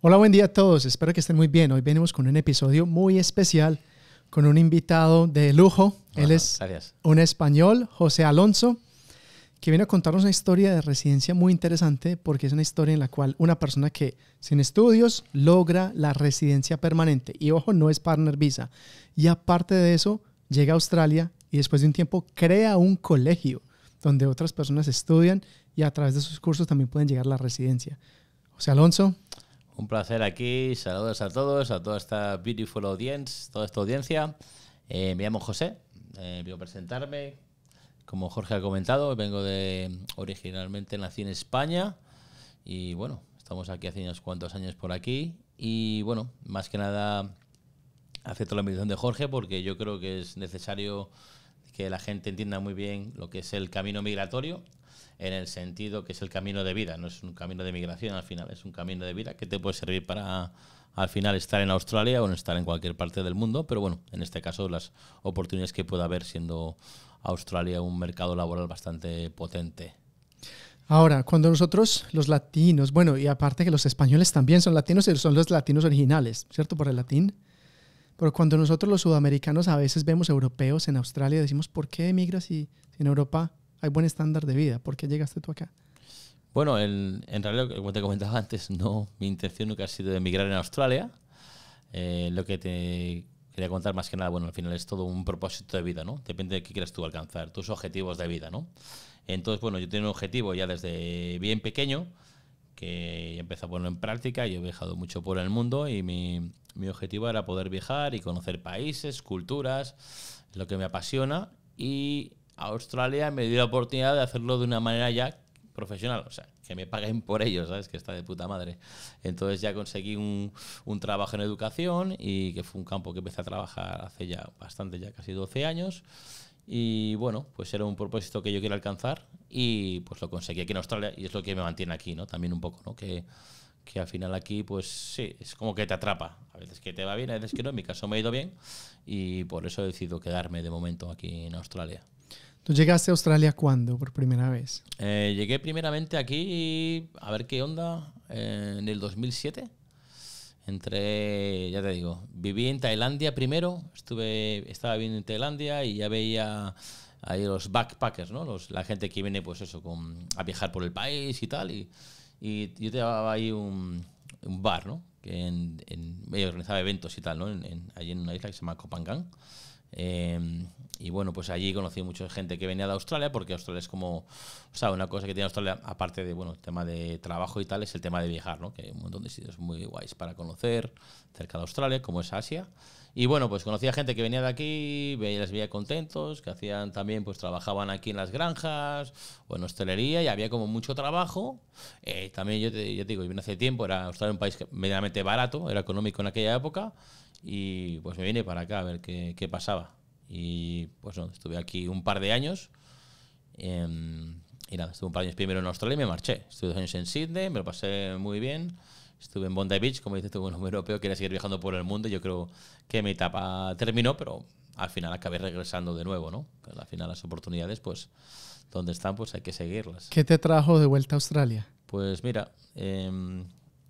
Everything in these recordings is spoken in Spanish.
Hola, buen día a todos. Espero que estén muy bien. Hoy venimos con un episodio muy especial con un invitado de lujo. Él es un español, José Alonso, que viene a contarnos una historia de residencia muy interesante porque es una historia en la cual una persona que sin estudios logra la residencia permanente. Y ojo, no es partner visa. Y aparte de eso, llega a Australia y después de un tiempo crea un colegio donde otras personas estudian y a través de sus cursos también pueden llegar a la residencia. José Alonso, un placer aquí. Saludos a todos, a toda esta beautiful audience, toda esta audiencia. Eh, me llamo José. Eh, a presentarme. Como Jorge ha comentado, vengo de. Originalmente nací en España. Y bueno, estamos aquí hace unos cuantos años por aquí. Y bueno, más que nada, acepto la invitación de Jorge porque yo creo que es necesario que la gente entienda muy bien lo que es el camino migratorio en el sentido que es el camino de vida, no es un camino de migración al final, es un camino de vida que te puede servir para al final estar en Australia o no estar en cualquier parte del mundo, pero bueno, en este caso las oportunidades que pueda haber siendo Australia un mercado laboral bastante potente. Ahora, cuando nosotros los latinos, bueno, y aparte que los españoles también son latinos, son los latinos originales, ¿cierto? Por el latín. Pero cuando nosotros los sudamericanos a veces vemos europeos en Australia, y decimos, ¿por qué emigras en Europa hay buen estándar de vida. ¿Por qué llegaste tú acá? Bueno, en realidad, como te comentaba antes, no, mi intención nunca ha sido emigrar en Australia. Eh, lo que te quería contar más que nada, bueno, al final es todo un propósito de vida, ¿no? Depende de qué quieres tú alcanzar, tus objetivos de vida, ¿no? Entonces, bueno, yo tenía un objetivo ya desde bien pequeño que empecé a ponerlo en práctica. Yo he viajado mucho por el mundo y mi objetivo era poder viajar y conocer países, culturas, lo que me apasiona. Y a Australia me dio la oportunidad de hacerlo de una manera ya profesional, o sea, que me paguen por ello, ¿sabes? Que está de puta madre. Entonces ya conseguí un, un, trabajo en educación y que fue un campo que empecé a trabajar hace ya bastante, ya casi 12 años. Y bueno, pues era un propósito que yo quería alcanzar y pues lo conseguí aquí en Australia y es lo que me mantiene aquí, ¿no? También un poco, ¿no? Que, que al final aquí, pues sí, es como que te atrapa. A veces que te va bien, a veces que no. En mi caso me ha ido bien y por eso he decidido quedarme de momento aquí en Australia. ¿Tú llegaste a Australia cuándo por primera vez? Eh, llegué primeramente aquí, a ver qué onda, eh, en el 2007. Entré, ya te digo, viví en Tailandia primero, estuve, estaba viviendo en Tailandia y ya veía ahí los backpackers, ¿no? la gente que viene, pues eso, con, a viajar por el país y tal. Y, y yo llevaba ahí un, bar, ¿no? Que en, en, organizaba eventos y tal, ¿no? En, ahí en una isla que se llama Copangán. Em, y bueno, pues allí conocí mucha gente que venía de Australia, porque Australia es como, o sea, una cosa que tiene Australia, aparte de, bueno, el tema de trabajo y tal, es el tema de viajar, ¿no? Que hay un montón de sitios muy guays para conocer cerca de Australia, como es Asia. Y bueno, pues a gente que venía de aquí, les veía contentos, que hacían también, pues trabajaban aquí en las granjas o en hostelería y había como mucho trabajo. Eh, también yo te, digo, yo vine hace tiempo, era Australia un país medianamente barato, era económico en aquella época y pues me vine para acá a ver qué, qué pasaba. Y pues no, estuve aquí un par de años. Em, y nada, estuve un par de años primero en Australia y me marché. Estuve dos años en Sydney, me lo pasé muy bien. Estuve en Bondi Beach, como dices tú, un europeo, quería seguir viajando por el mundo. Yo creo que mi etapa terminó, pero al final acabé regresando de nuevo, ¿no? al final las oportunidades, pues, donde están, pues hay que seguirlas. ¿Qué te trajo de vuelta a Australia? Pues mira, em,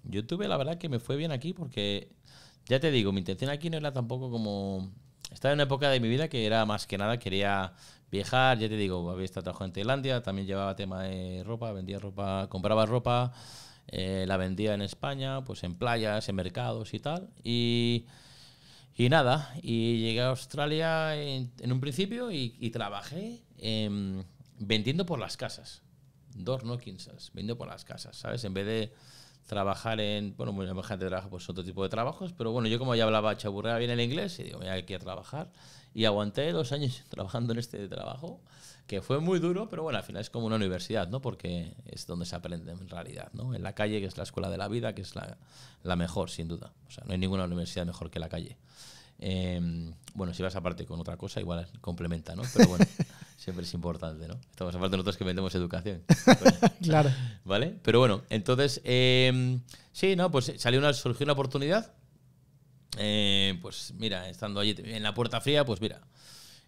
yo tuve la verdad que me fue bien aquí porque ya te digo, mi intención aquí no era tampoco como... Estaba en una época de mi vida que era más que nada, quería viajar, ya te digo, había estado trabajando en Tailandia, también llevaba tema de ropa, vendía ropa, compraba ropa, eh, la vendía en España, pues en playas, en mercados y tal. Y, nada, y llegué a Australia en, un principio y, trabajé vendiendo por las casas, Dos, no quinzas, vendiendo por las casas, ¿sabes? En vez de trabajar en, bueno, muy gente trabaja pues otro tipo de trabajos, pero bueno, yo como ya hablaba chaburrea bien el inglés, y digo, mira, a trabajar. Y aguanté dos años trabajando en este trabajo, que fue muy duro, pero bueno, al final es como una universidad, ¿no? Porque es donde se aprende en realidad, ¿no? En la calle, que es la escuela de la vida, que es la, la mejor, sin duda. O sea, no hay ninguna universidad mejor que la calle. Em, bueno, si vas aparte con otra cosa, igual complementa, ¿no? Pero bueno. Siempre es importante, ¿no? Estamos aparte nosotros que vendemos educación. Pues, claro. ¿Vale? Pero bueno, entonces, em, sí, ¿no? Pues salió una, surgió una oportunidad. Eh, pues mira, estando allí en la puerta fría, pues mira,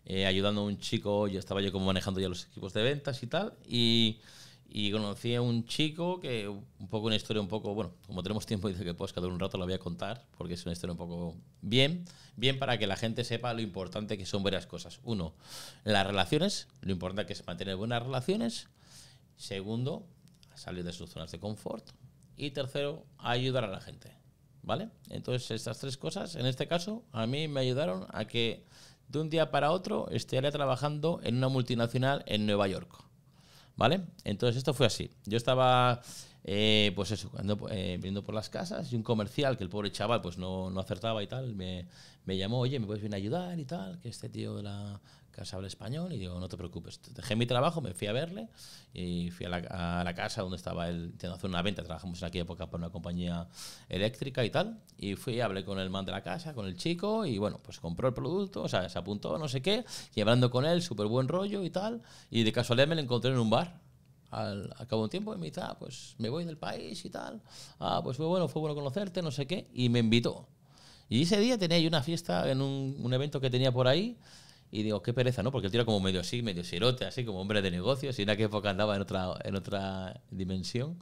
eh, ayudando a un chico, yo estaba yo como manejando ya los equipos de ventas y tal, y y conocí a un chico que un poco una historia un poco, bueno, como tenemos tiempo dice que pues cada un rato la voy a contar porque es una historia un poco bien, bien para que la gente sepa lo importante que son varias cosas. Uno, las relaciones, lo importante que es mantener buenas relaciones. Segundo, salir de sus zonas de confort. Y tercero, ayudar a la gente. ¿Vale? Entonces, estas tres cosas, en este caso, a mí me ayudaron a que de un día para otro estaría trabajando en una multinacional en Nueva York ¿Vale? Entonces esto fue así. Yo estaba, eh, pues eso, eh, viendo por las casas y un comercial que el pobre chaval pues no, no acertaba y tal, me, me, llamó, oye, ¿me puedes venir a ayudar y tal? Que este tío de la casa habla español y digo, no te preocupes. Dejé mi trabajo, me fui a verle y fui a la, casa donde estaba él intentando hacer una venta. Trabajamos en aquella época para una compañía eléctrica y tal. Y fui, hablé con el man de la casa, con el chico y bueno, pues compró el producto, o sea, se apuntó, no sé qué. Y hablando con él, súper buen rollo y tal. Y de casualidad me lo encontré en un bar. Al, cabo de un tiempo, me dice, ah, pues me voy del país y tal. Ah, pues fue bueno, fue bueno conocerte, no sé qué. Y me invitó. Y ese día tenía yo una fiesta en un, un evento que tenía por ahí y digo, qué pereza, ¿no? Porque él tira como medio así, medio sirote, así como hombre de negocios. Y en aquella época andaba en otra, en otra dimensión.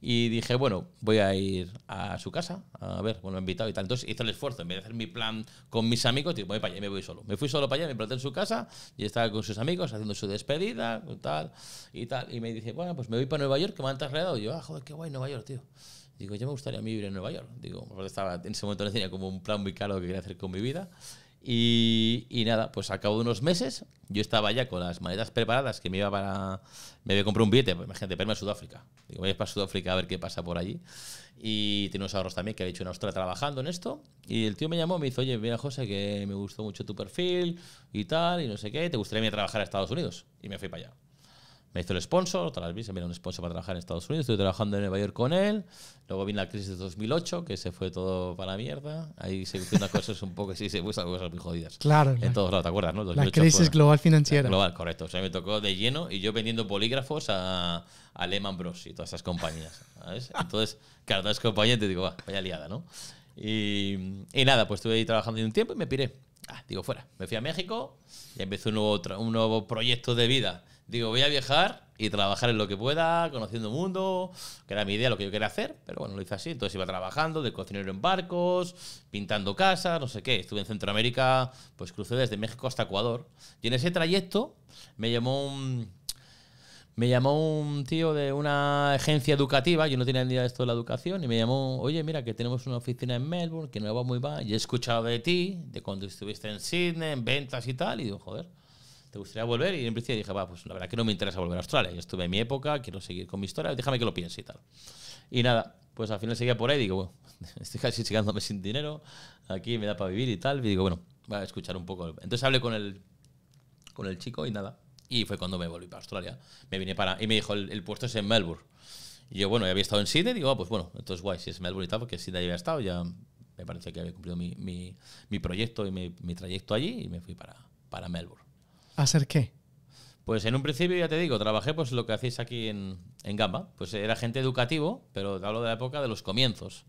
Y dije, bueno, voy a ir a su casa, a ver, bueno, me ha invitado y tal. Entonces hice el esfuerzo, en vez de hacer mi plan con mis amigos, digo, voy para allá y me voy solo. Me fui solo para allá, me planté en su casa y estaba con sus amigos haciendo su despedida, tal y tal. Y me dice, bueno, pues me voy para Nueva York, que me han trasladado. Y yo, ah, joder, qué guay Nueva York, tío. Digo, yo me gustaría a mí vivir en Nueva York. Digo, porque estaba, en ese momento no tenía como un plan muy caro que quería hacer con mi vida. Y, nada, pues al cabo de unos meses yo estaba ya con las maletas preparadas que me iba para... Me había comprado un billete, pues, imagínate, verme a Sudáfrica. Digo, voy a ir para Sudáfrica a ver qué pasa por allí. Y tiene unos ahorros también que había hecho en Australia trabajando en esto. Y el tío me llamó, me hizo, oye, mira José, que me gustó mucho tu perfil y tal, y no sé qué, ¿te gustaría ir a trabajar a Estados Unidos? Y me fui para allá me hizo el sponsor, otra vez se un sponsor para trabajar en Estados Unidos, estoy trabajando en Nueva York con él, luego vino la crisis de 2008, que se fue todo para la mierda, ahí se hicieron unas cosas un poco, sí, se hicieron cosas muy jodidas. Claro. En todos lados, ¿te acuerdas? No? la crisis global financiera. Global, correcto, o sea, me tocó de lleno y yo vendiendo polígrafos a, a Lehman Brothers y todas esas compañías, Entonces, claro, todas esas compañías te digo, vaya liada, ¿no? Y, y, nada, pues estuve ahí trabajando un tiempo y me piré. Ah, digo, fuera. Me fui a México y empecé un nuevo, un nuevo proyecto de vida Digo, voy a viajar y trabajar en lo que pueda, conociendo el mundo, que era mi idea, lo que yo quería hacer, pero bueno, lo hice así. Entonces iba trabajando de cocinero en barcos, pintando casas, no sé qué. Estuve en Centroamérica, pues crucé desde México hasta Ecuador. Y en ese trayecto me llamó un, me llamó un tío de una agencia educativa, yo no tenía ni idea de esto de la educación, y me llamó, oye, mira, que tenemos una oficina en Melbourne, que no va muy mal, y he escuchado de ti, de cuando estuviste en Sydney, en ventas y tal, y digo, joder ¿te gustaría volver? Y en principio dije, va, pues la verdad que no me interesa volver a Australia. Yo estuve en mi época, quiero seguir con mi historia, déjame que lo piense y tal. Y nada, pues al final seguía por ahí, digo, bueno, estoy casi llegándome sin dinero, aquí me da para vivir y tal. Y digo, bueno, voy a escuchar un poco. Entonces hablé con el, con el chico y nada. Y fue cuando me volví para Australia. Me vine para. Y me dijo, el, puesto es en Melbourne. Y yo, bueno, ya había estado en Sydney, digo, ah, pues bueno, entonces guay, si es Melbourne y tal, porque Sydney ya había estado, ya me parece que había cumplido mi, mi, proyecto y mi, mi, trayecto allí y me fui para, para Melbourne. ¿Hacer qué? Pues en un principio, ya te digo, trabajé pues lo que hacéis aquí en, Gamba. Pues era gente educativo, pero hablo de la época de los comienzos.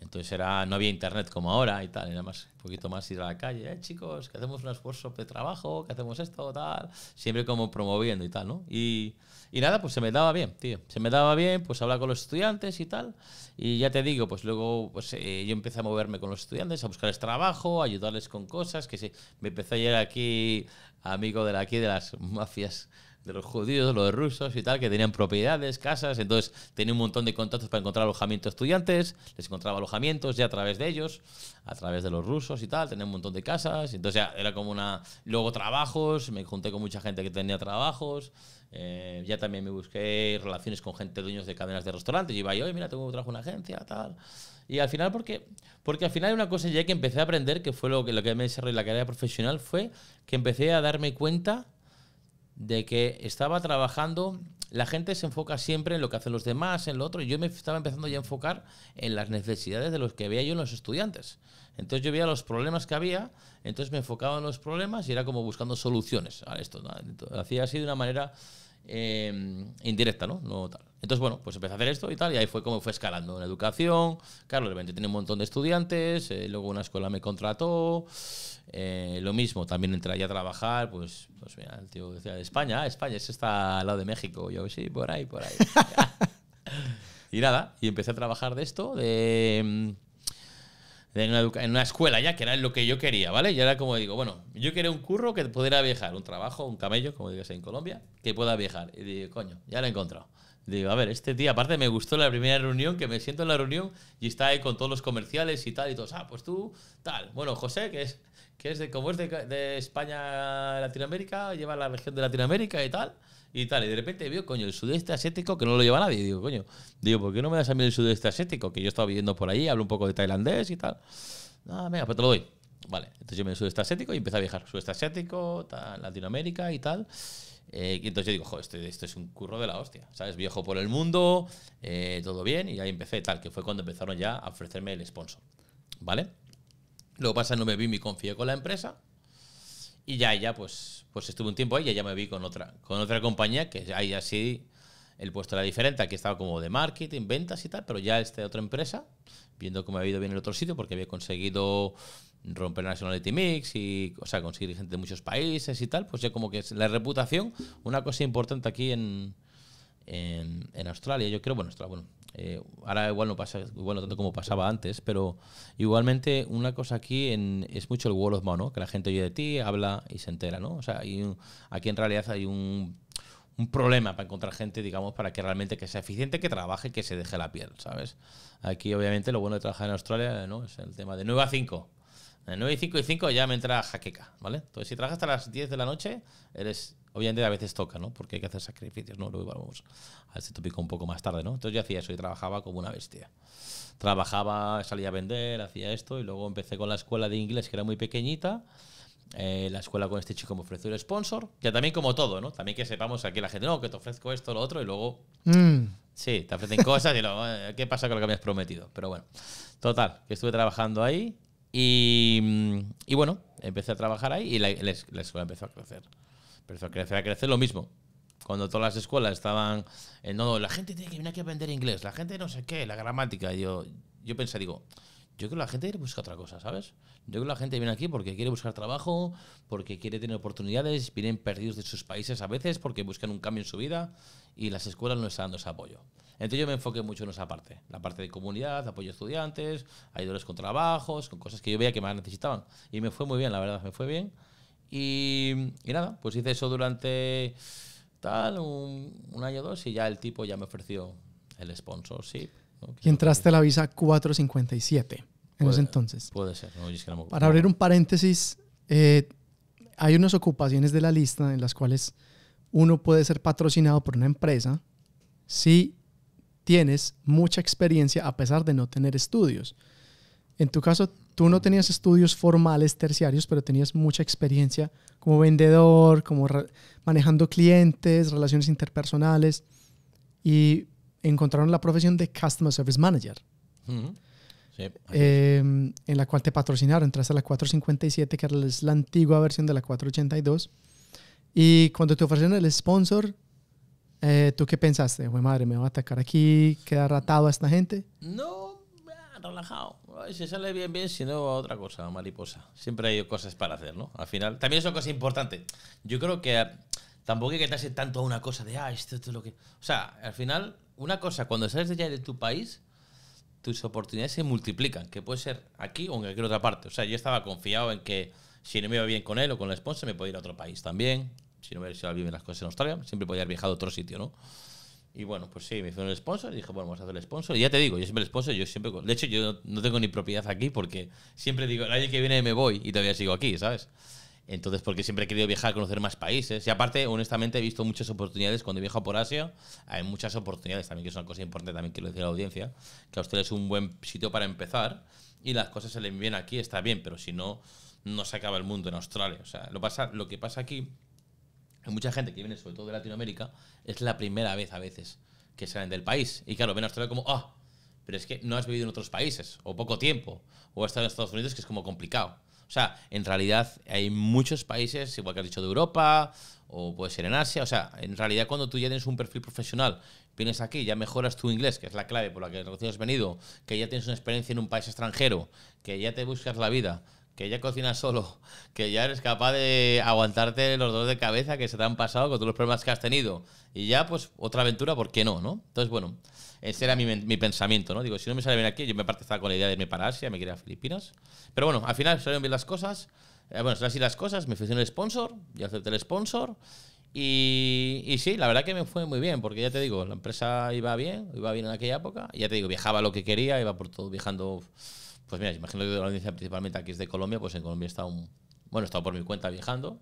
Entonces era, no había internet como ahora y tal, y más, un poquito más ir a la calle, eh, chicos, que hacemos un esfuerzo de trabajo, que hacemos esto, tal, siempre como promoviendo y tal, ¿no? Y, y nada, pues se me daba bien, tío. Se me daba bien, pues hablar con los estudiantes y tal. Y ya te digo, pues luego pues, eh, yo empecé a moverme con los estudiantes, a buscarles trabajo, a ayudarles con cosas, que se, me empecé a llegar aquí, amigo de aquí de las mafias de los judíos, los rusos y tal, que tenían propiedades, casas, entonces tenía un montón de contactos para encontrar alojamiento estudiantes, les encontraba alojamientos ya a través de ellos, a través de los rusos y tal, tenía un montón de casas, entonces ya era como una... Luego trabajos, me junté con mucha gente que tenía trabajos, eh, ya también me busqué relaciones con gente dueños de cadenas de restaurantes, y iba yo, mira, tengo trabajo en una agencia, tal... Y al final, porque, porque al final una cosa ya que empecé a aprender, que fue lo que, lo que me desarrolló la carrera profesional, fue que empecé a darme cuenta de que estaba trabajando, la gente se enfoca siempre en lo que hacen los demás, en lo otro, y yo me estaba empezando ya a enfocar en las necesidades de los que veía yo en los estudiantes. Entonces yo veía los problemas que había, entonces me enfocaba en los problemas y era como buscando soluciones a esto. hacía así de una manera eh, indirecta, ¿no? No tal. Entonces, bueno, pues empecé a hacer esto y tal, y ahí fue como fue escalando en educación. Claro, de repente tiene un montón de estudiantes, eh, luego una escuela me contrató. Eh, lo mismo, también entré a trabajar, pues, pues mira, el tío decía, España, ah, España, Ese está al lado de México. Yo, sí, por ahí, por ahí. y nada, y empecé a trabajar de esto, de... En una, escuela ya, que era lo que yo quería, ¿vale? Y era como digo, bueno, yo quería un curro que pudiera viajar, un trabajo, un camello, como digas en Colombia, que pueda viajar. Y digo, coño, ya lo he encontrado. Digo, a ver, este tío, aparte me gustó la primera reunión, que me siento en la reunión y está ahí con todos los comerciales y tal, y todos, ah, pues tú, tal. Bueno, José, que es, que es de, como de, España, Latinoamérica, lleva la región de Latinoamérica y tal, y tal. Y de repente veo, coño, el sudeste asiático que no lo lleva nadie. digo, coño, digo, ¿por qué no me das a mí el sudeste asiático? Que yo estaba viviendo por ahí, hablo un poco de tailandés y tal. Ah, venga, pues te lo doy. Vale, entonces yo me sudeste asiático y empecé a viajar. Sudeste asiático, Latinoamérica y tal y eh, entonces yo digo, joder, esto, este es un curro de la hostia, ¿sabes? Viejo por el mundo, eh, todo bien, y ahí empecé tal, que fue cuando empezaron ya a ofrecerme el sponsor, ¿vale? Lo que pasa, no me vi, me confié con la empresa, y ya, ya, pues, pues estuve un tiempo ahí y ya me vi con otra, con otra compañía, que ahí así el puesto era diferente, aquí estaba como de marketing, ventas y tal, pero ya esta otra empresa, viendo cómo había ido bien en el otro sitio, porque había conseguido romper Nationality Mix y, o sea, conseguir gente de muchos países y tal, pues ya como que es la reputación, una cosa importante aquí en, en, Australia, yo creo, bueno, bueno eh, ahora igual no pasa, igual tanto como pasaba antes, pero igualmente una cosa aquí es mucho el world of mouth, Que la gente oye de ti, habla y se entera, ¿no? O sea, aquí en realidad hay un un problema para encontrar gente, digamos, para que realmente que sea eficiente, que trabaje, que se deje la piel, ¿sabes? Aquí, obviamente, lo bueno de trabajar en Australia, ¿no? Es el tema de 9 a 5. A 9 y 5 y 5 ya me entra jaqueca, ¿vale? Entonces, si trabajas hasta las 10 de la noche, eres. Obviamente a veces toca, ¿no? Porque hay que hacer sacrificios, ¿no? Luego vamos a este tópico un poco más tarde, ¿no? Entonces yo hacía eso y trabajaba como una bestia. Trabajaba, salía a vender, hacía esto y luego empecé con la escuela de inglés que era muy pequeñita. Eh, la escuela con este chico me ofreció el sponsor, que también como todo, ¿no? También que sepamos aquí la gente, no, que te ofrezco esto, lo otro, y luego... Mm. Sí, te ofrecen cosas y luego, eh, ¿qué pasa con lo que me has prometido? Pero bueno, total, que estuve trabajando ahí, Mm, y, bueno, empecé a trabajar ahí y la, escuela empezó a crecer. Empezó a crecer, a crecer lo mismo. Cuando todas las escuelas estaban, en no, la gente tiene que venir aquí a aprender inglés, la gente no sé qué, la gramática. yo, yo pensé, digo, yo creo que la gente busca otra cosa, ¿sabes? Yo creo que la gente viene aquí porque quiere buscar trabajo, porque quiere tener oportunidades, vienen perdidos de sus países a veces porque buscan un cambio en su vida y las escuelas no están dando ese apoyo. Entonces yo me enfoqué mucho en esa parte, la parte de comunidad, apoyo a estudiantes, ayudadores con trabajos, con cosas que yo veía que más necesitaban. Y me fue muy bien, la verdad, me fue bien. Y, y nada, pues hice eso durante tal, un, año o dos y ya el tipo ya me ofreció el sponsorship y entraste a la visa 457 en ese entonces. Puede ser. Para abrir un paréntesis, eh, hay unas ocupaciones de la lista en las cuales uno puede ser patrocinado por una empresa si tienes mucha experiencia a pesar de no tener estudios. En tu caso, tú no tenías estudios formales terciarios, pero tenías mucha experiencia como vendedor, como manejando clientes, relaciones interpersonales. Y encontraron la profesión de Customer Service Manager. sí, em, en la cual te patrocinaron, entras a la 457, que es la antigua versión de la 482. Y cuando te ofrecieron el sponsor, eh, ¿tú qué pensaste? madre, ¿me va a atacar aquí? ¿Quedar atado a esta gente? No, ah, relajado. Si sale bien, bien, si no, otra cosa, mariposa. Siempre hay cosas para hacer, ¿no? Al final, también es una cosa importante. Yo creo que ah, tampoco hay que darse tanto a una cosa de, ah, esto es lo que. O sea, al final, una cosa, cuando sales de allá de tu país, tus oportunidades se multiplican, que puede ser aquí o en cualquier otra parte. O sea, yo estaba confiado en que si no me iba bien con él o con la sponsor, me podía ir a otro país también. Si no me ido bien las cosas en Australia, siempre podía haber viajado a otro sitio, ¿no? Y bueno, pues sí, me hicieron el sponsor y dije, bueno, vamos a hacer el sponsor. Y ya te digo, yo siempre el sponsor, yo siempre. De hecho, yo no tengo ni propiedad aquí porque siempre digo, el año que viene me voy y todavía sigo aquí, ¿sabes? Entonces, porque siempre he querido viajar, a conocer más países. Y aparte, honestamente, he visto muchas oportunidades. Cuando viajo por Asia, hay muchas oportunidades también, que es una cosa importante, también quiero decir a la audiencia, que Australia es un buen sitio para empezar y las cosas se le bien aquí, está bien, pero si no, no se acaba el mundo en Australia. O sea, lo, pasa, lo que pasa aquí, hay mucha gente que viene, sobre todo de Latinoamérica, es la primera vez a veces que salen del país. Y claro, ven a Australia como, ah, pero es que no has vivido en otros países, o poco tiempo, o has estado en Estados Unidos, que es como complicado. O sea, en realidad hay muchos países, igual que has dicho, de Europa o puede ser en Asia. O sea, en realidad cuando tú ya tienes un perfil profesional, vienes aquí, ya mejoras tu inglés, que es la clave por la que has venido, que ya tienes una experiencia en un país extranjero, que ya te buscas la vida, que ya cocinas solo, que ya eres capaz de aguantarte los dolores de cabeza que se te han pasado con todos los problemas que has tenido. Y ya, pues, otra aventura, ¿por qué no? ¿no? Entonces, bueno, ese era mi, mi, pensamiento, ¿no? Digo, si no me sale bien aquí, yo me parte estaba con la idea de irme para Asia, me quería a Filipinas. Pero bueno, al final salieron bien las cosas. Eh, bueno, salieron así las cosas. Me ofrecieron el sponsor, yo acepté el sponsor. Y, y, sí, la verdad que me fue muy bien, porque ya te digo, la empresa iba bien, iba bien en aquella época. ya te digo, viajaba lo que quería, iba por todo viajando. Pues mira, imagino que la audiencia principalmente aquí es de Colombia, pues en Colombia estado un. Bueno, he estado por mi cuenta viajando.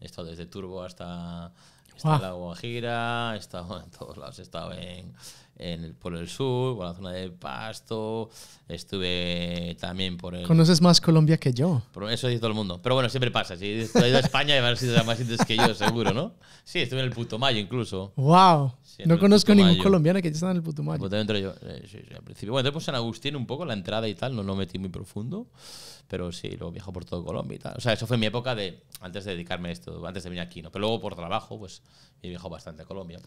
He estado desde Turbo hasta, hasta La Guajira, he estado en todos lados. He estado en, en el, por el sur, por la zona de Pasto, estuve también por el... Conoces más Colombia que yo. Eso dice todo el mundo. Pero bueno, siempre pasa. Si has ido a España, habrás sido más sitios que yo, seguro, ¿no? Sí, estuve en el Putumayo incluso. ¡Wow! no conozco ningún colombiano que ya está en el Putumayo. Pues dentro yo, eh, sí, al principio. Bueno, después San Agustín un poco, la entrada y tal, no lo metí muy profundo. Pero sí, luego viajo por todo Colombia y tal. O sea, eso fue mi época de antes de dedicarme a esto, antes de venir aquí, ¿no? Pero luego por trabajo, pues he viajado bastante a Colombia.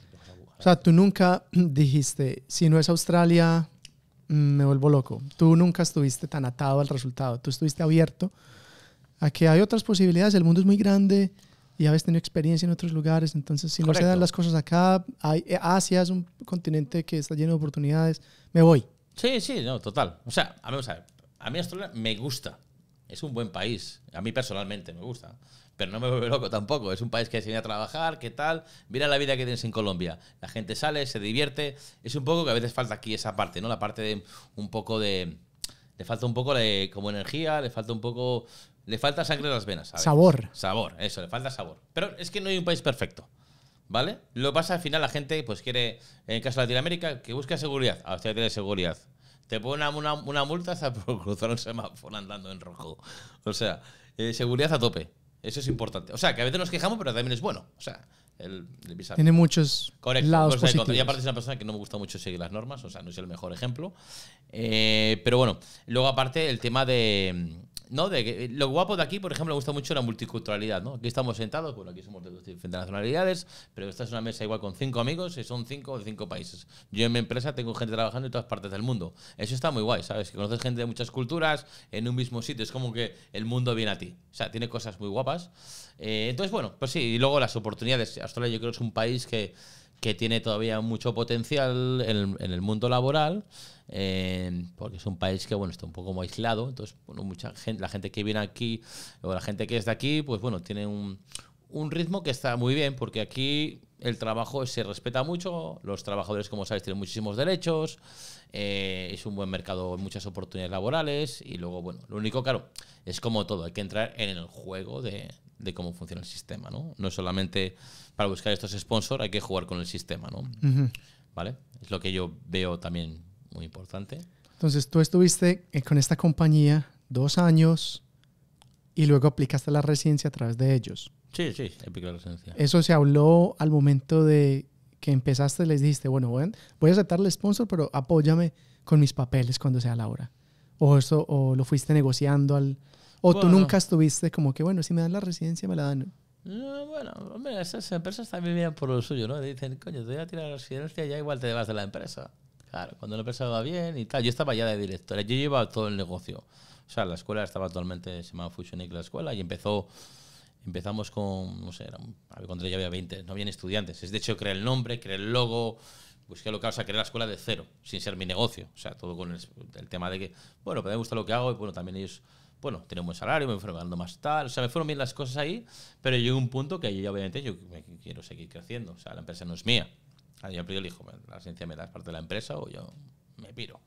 O sea, tú nunca dijiste, si no es Australia, mm, me vuelvo loco. Tú nunca estuviste tan atado al resultado. Tú estuviste abierto a que hay otras posibilidades. El mundo es muy grande y habéis tenido experiencia en otros lugares. Entonces, si no se dan las cosas acá, hay, eh, Asia es un continente que está lleno de oportunidades. Me voy. Sí, sí, no, total. O sea, a o sea, a mí Australia me gusta es un buen país. A mí personalmente me gusta. Pero no me vuelve loco tampoco. Es un país que se viene a trabajar, ¿qué tal? Mira la vida que tienes en Colombia. La gente sale, se divierte. Es un poco que a veces falta aquí esa parte, ¿no? La parte de un poco de. Le falta un poco de, como energía, le falta un poco. Le falta sangre en las venas. Sabor. Sabor, eso, le falta sabor. Pero es que no hay un país perfecto. ¿Vale? Lo pasa al final la gente, pues quiere, en el caso de Latinoamérica, que busca seguridad. a ah, usted tiene seguridad te pone una, una, multa hasta por cruzar un semáforo andando en rojo. O sea, eh, seguridad a tope. Eso es importante. O sea, que a veces nos quejamos, pero también es bueno. O sea, el, visado. Tiene muchos Correcto, lados pues Y aparte es una persona que no me gusta mucho seguir las normas, o sea, no es el mejor ejemplo. Eh, pero bueno, luego aparte el tema de, no, de eh, lo guapo de aquí, por ejemplo, me gusta mucho la multiculturalidad, ¿no? Aquí estamos sentados, bueno, aquí somos de diferentes nacionalidades, pero esta es una mesa igual con cinco amigos y son cinco de cinco países. Yo en mi empresa tengo gente trabajando en todas partes del mundo. Eso está muy guay, ¿sabes? Que conoces gente de muchas culturas en un mismo sitio. Es como que el mundo viene a ti. O sea, tiene cosas muy guapas. Eh, entonces, bueno, pues sí, y luego las oportunidades. Australia yo creo es un país que que tiene todavía mucho potencial en, el mundo laboral, eh, porque es un país que bueno está un poco como aislado, entonces bueno, mucha gente, la gente que viene aquí o la gente que es de aquí, pues bueno, tiene un, ritmo que está muy bien, porque aquí el trabajo se respeta mucho, los trabajadores, como sabes, tienen muchísimos derechos, eh, es un buen mercado, muchas oportunidades laborales, y luego, bueno, lo único, claro, es como todo, hay que entrar en el juego de, de cómo funciona el sistema, ¿no? No solamente para buscar estos sponsors hay que jugar con el sistema, ¿no? ¿Vale? Es lo que yo veo también muy importante. Entonces, tú estuviste eh, con esta compañía dos años y luego aplicaste la residencia a través de ellos. Sí, sí, apliqué la residencia. Eso se habló al momento de que empezaste, les dijiste, bueno, voy a aceptar el sponsor, pero apóyame con mis papeles cuando sea la hora. O, eso, o lo fuiste negociando al, ¿O tú nunca estuviste como que, bueno, si me dan la residencia, me la dan? Eh, bueno, hombre, esas empresas también vienen por lo suyo, ¿no? Dicen, coño, te voy a tirar la residencia, ya igual te vas de la empresa. Claro, cuando la empresa va bien y tal. Yo estaba ya de director. yo llevaba todo el negocio. O sea, la escuela estaba actualmente, se llamaba Fusionic la escuela, y empezó, empezamos con, no sé, era, cuando ya había 20, no habían estudiantes. Es de hecho, creé el nombre, creé el logo, busqué lo que, o sea, creé la escuela de cero, sin ser mi negocio. O sea, todo con el, tema de que, bueno, pues me gusta lo que hago, y bueno, también ellos bueno, tenía un buen salario, me fueron ganando más tal, o sea, me fueron bien las cosas ahí, pero llegó un punto que yo obviamente yo quiero seguir creciendo, o sea, la empresa no es mía. Yo le dije, la residencia me das parte de la empresa o yo me piro.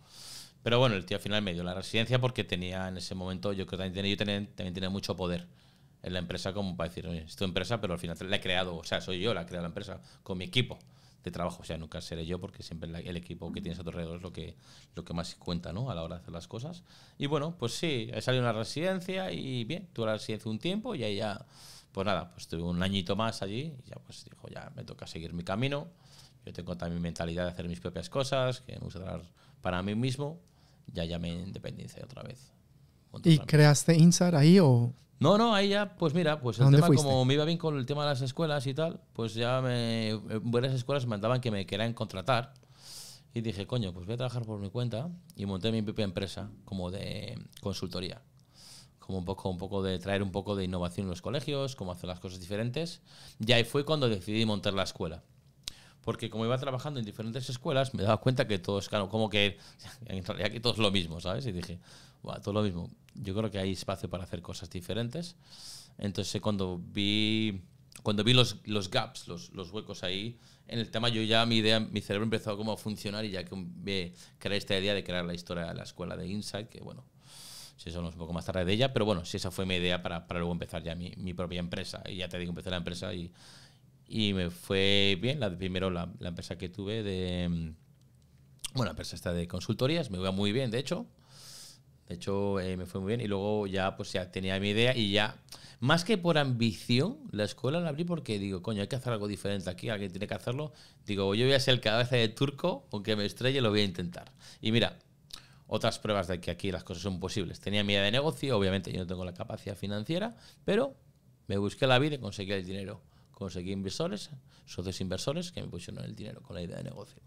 Pero bueno, el tío al final me dio la residencia porque tenía en ese momento, yo creo que también tenía, yo también mucho poder en la empresa como para decir, oye, es tu empresa, pero al final la he creado, o sea, soy yo la he creado la empresa con mi equipo de trabajo. O sea, nunca seré yo porque siempre el equipo que tienes a tu alrededor es lo que, lo que más cuenta ¿no? a la hora de hacer las cosas. Y bueno, pues sí, he salido a una residencia y bien, tuve la residencia un tiempo y ahí ya, pues nada, pues tuve un añito más allí y ya pues dijo, ya me toca seguir mi camino. Yo tengo también mentalidad de hacer mis propias cosas, que me gusta trabajar para mí mismo. Ya ya me independice otra vez. ¿Y creaste Insar ahí o...? No, no, ahí ya, pues mira, pues el tema, como me iba bien con el tema de las escuelas y tal, pues ya me, buenas escuelas me mandaban que me querían contratar. Y dije, coño, pues voy a trabajar por mi cuenta y monté mi propia empresa como de consultoría. Como un poco, un poco de traer un poco de innovación en los colegios, cómo hacer las cosas diferentes. Y ahí fue cuando decidí montar la escuela. Porque como iba trabajando en diferentes escuelas, me daba cuenta que todos, claro, como que en realidad todos lo mismo, ¿sabes? Y dije, bueno, todo lo mismo yo creo que hay espacio para hacer cosas diferentes. Entonces, cuando vi, cuando vi los, los gaps, los, los, huecos ahí, en el tema yo ya mi idea, mi cerebro empezó a funcionar y ya que me creé esta idea de crear la historia de la escuela de Insight, que bueno, si eso no es un poco más tarde de ella, pero bueno, si esa fue mi idea para, para luego empezar ya mi, mi, propia empresa. Y ya te digo, empecé la empresa y, y me fue bien. La, primero la, la empresa que tuve de... Mm, bueno, la empresa está de consultorías, me iba muy bien, de hecho. De hecho, eh, me fue muy bien y luego ya pues ya tenía mi idea y ya, más que por ambición, la escuela la abrí porque digo, coño, hay que hacer algo diferente aquí, alguien tiene que hacerlo. Digo, yo voy a ser el cabeza de turco, aunque me estrelle, lo voy a intentar. Y mira, otras pruebas de que aquí las cosas son posibles. Tenía mi idea de negocio, obviamente yo no tengo la capacidad financiera, pero me busqué la vida y conseguí el dinero. Conseguí inversores, socios inversores que me pusieron el dinero con la idea de negocio.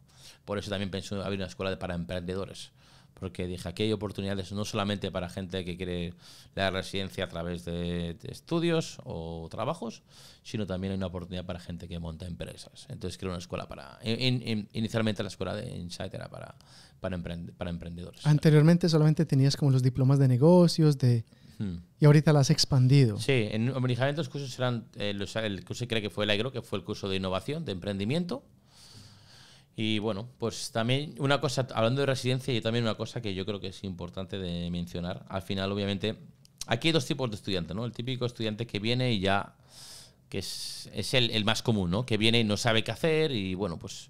Por eso también pensé abrir una escuela para emprendedores porque dije, aquí hay oportunidades no solamente para gente que quiere la residencia a través de, estudios o trabajos, sino también hay una oportunidad para gente que monta empresas. Entonces creo una escuela para... inicialmente la escuela de Insight era para, para, para emprendedores. Anteriormente solamente tenías como los diplomas de negocios, de... Hmm. Y ahorita las has expandido. Sí, en, originalmente los cursos eran, eh, el curso que creo que fue el AIGRO, que fue el curso de innovación, de emprendimiento, y bueno, pues también una cosa, hablando de residencia, y también una cosa que yo creo que es importante de mencionar. Al final, obviamente, aquí hay dos tipos de estudiantes, ¿no? El típico estudiante que viene y ya, que es, el, más común, ¿no? Que viene y no sabe qué hacer y bueno, pues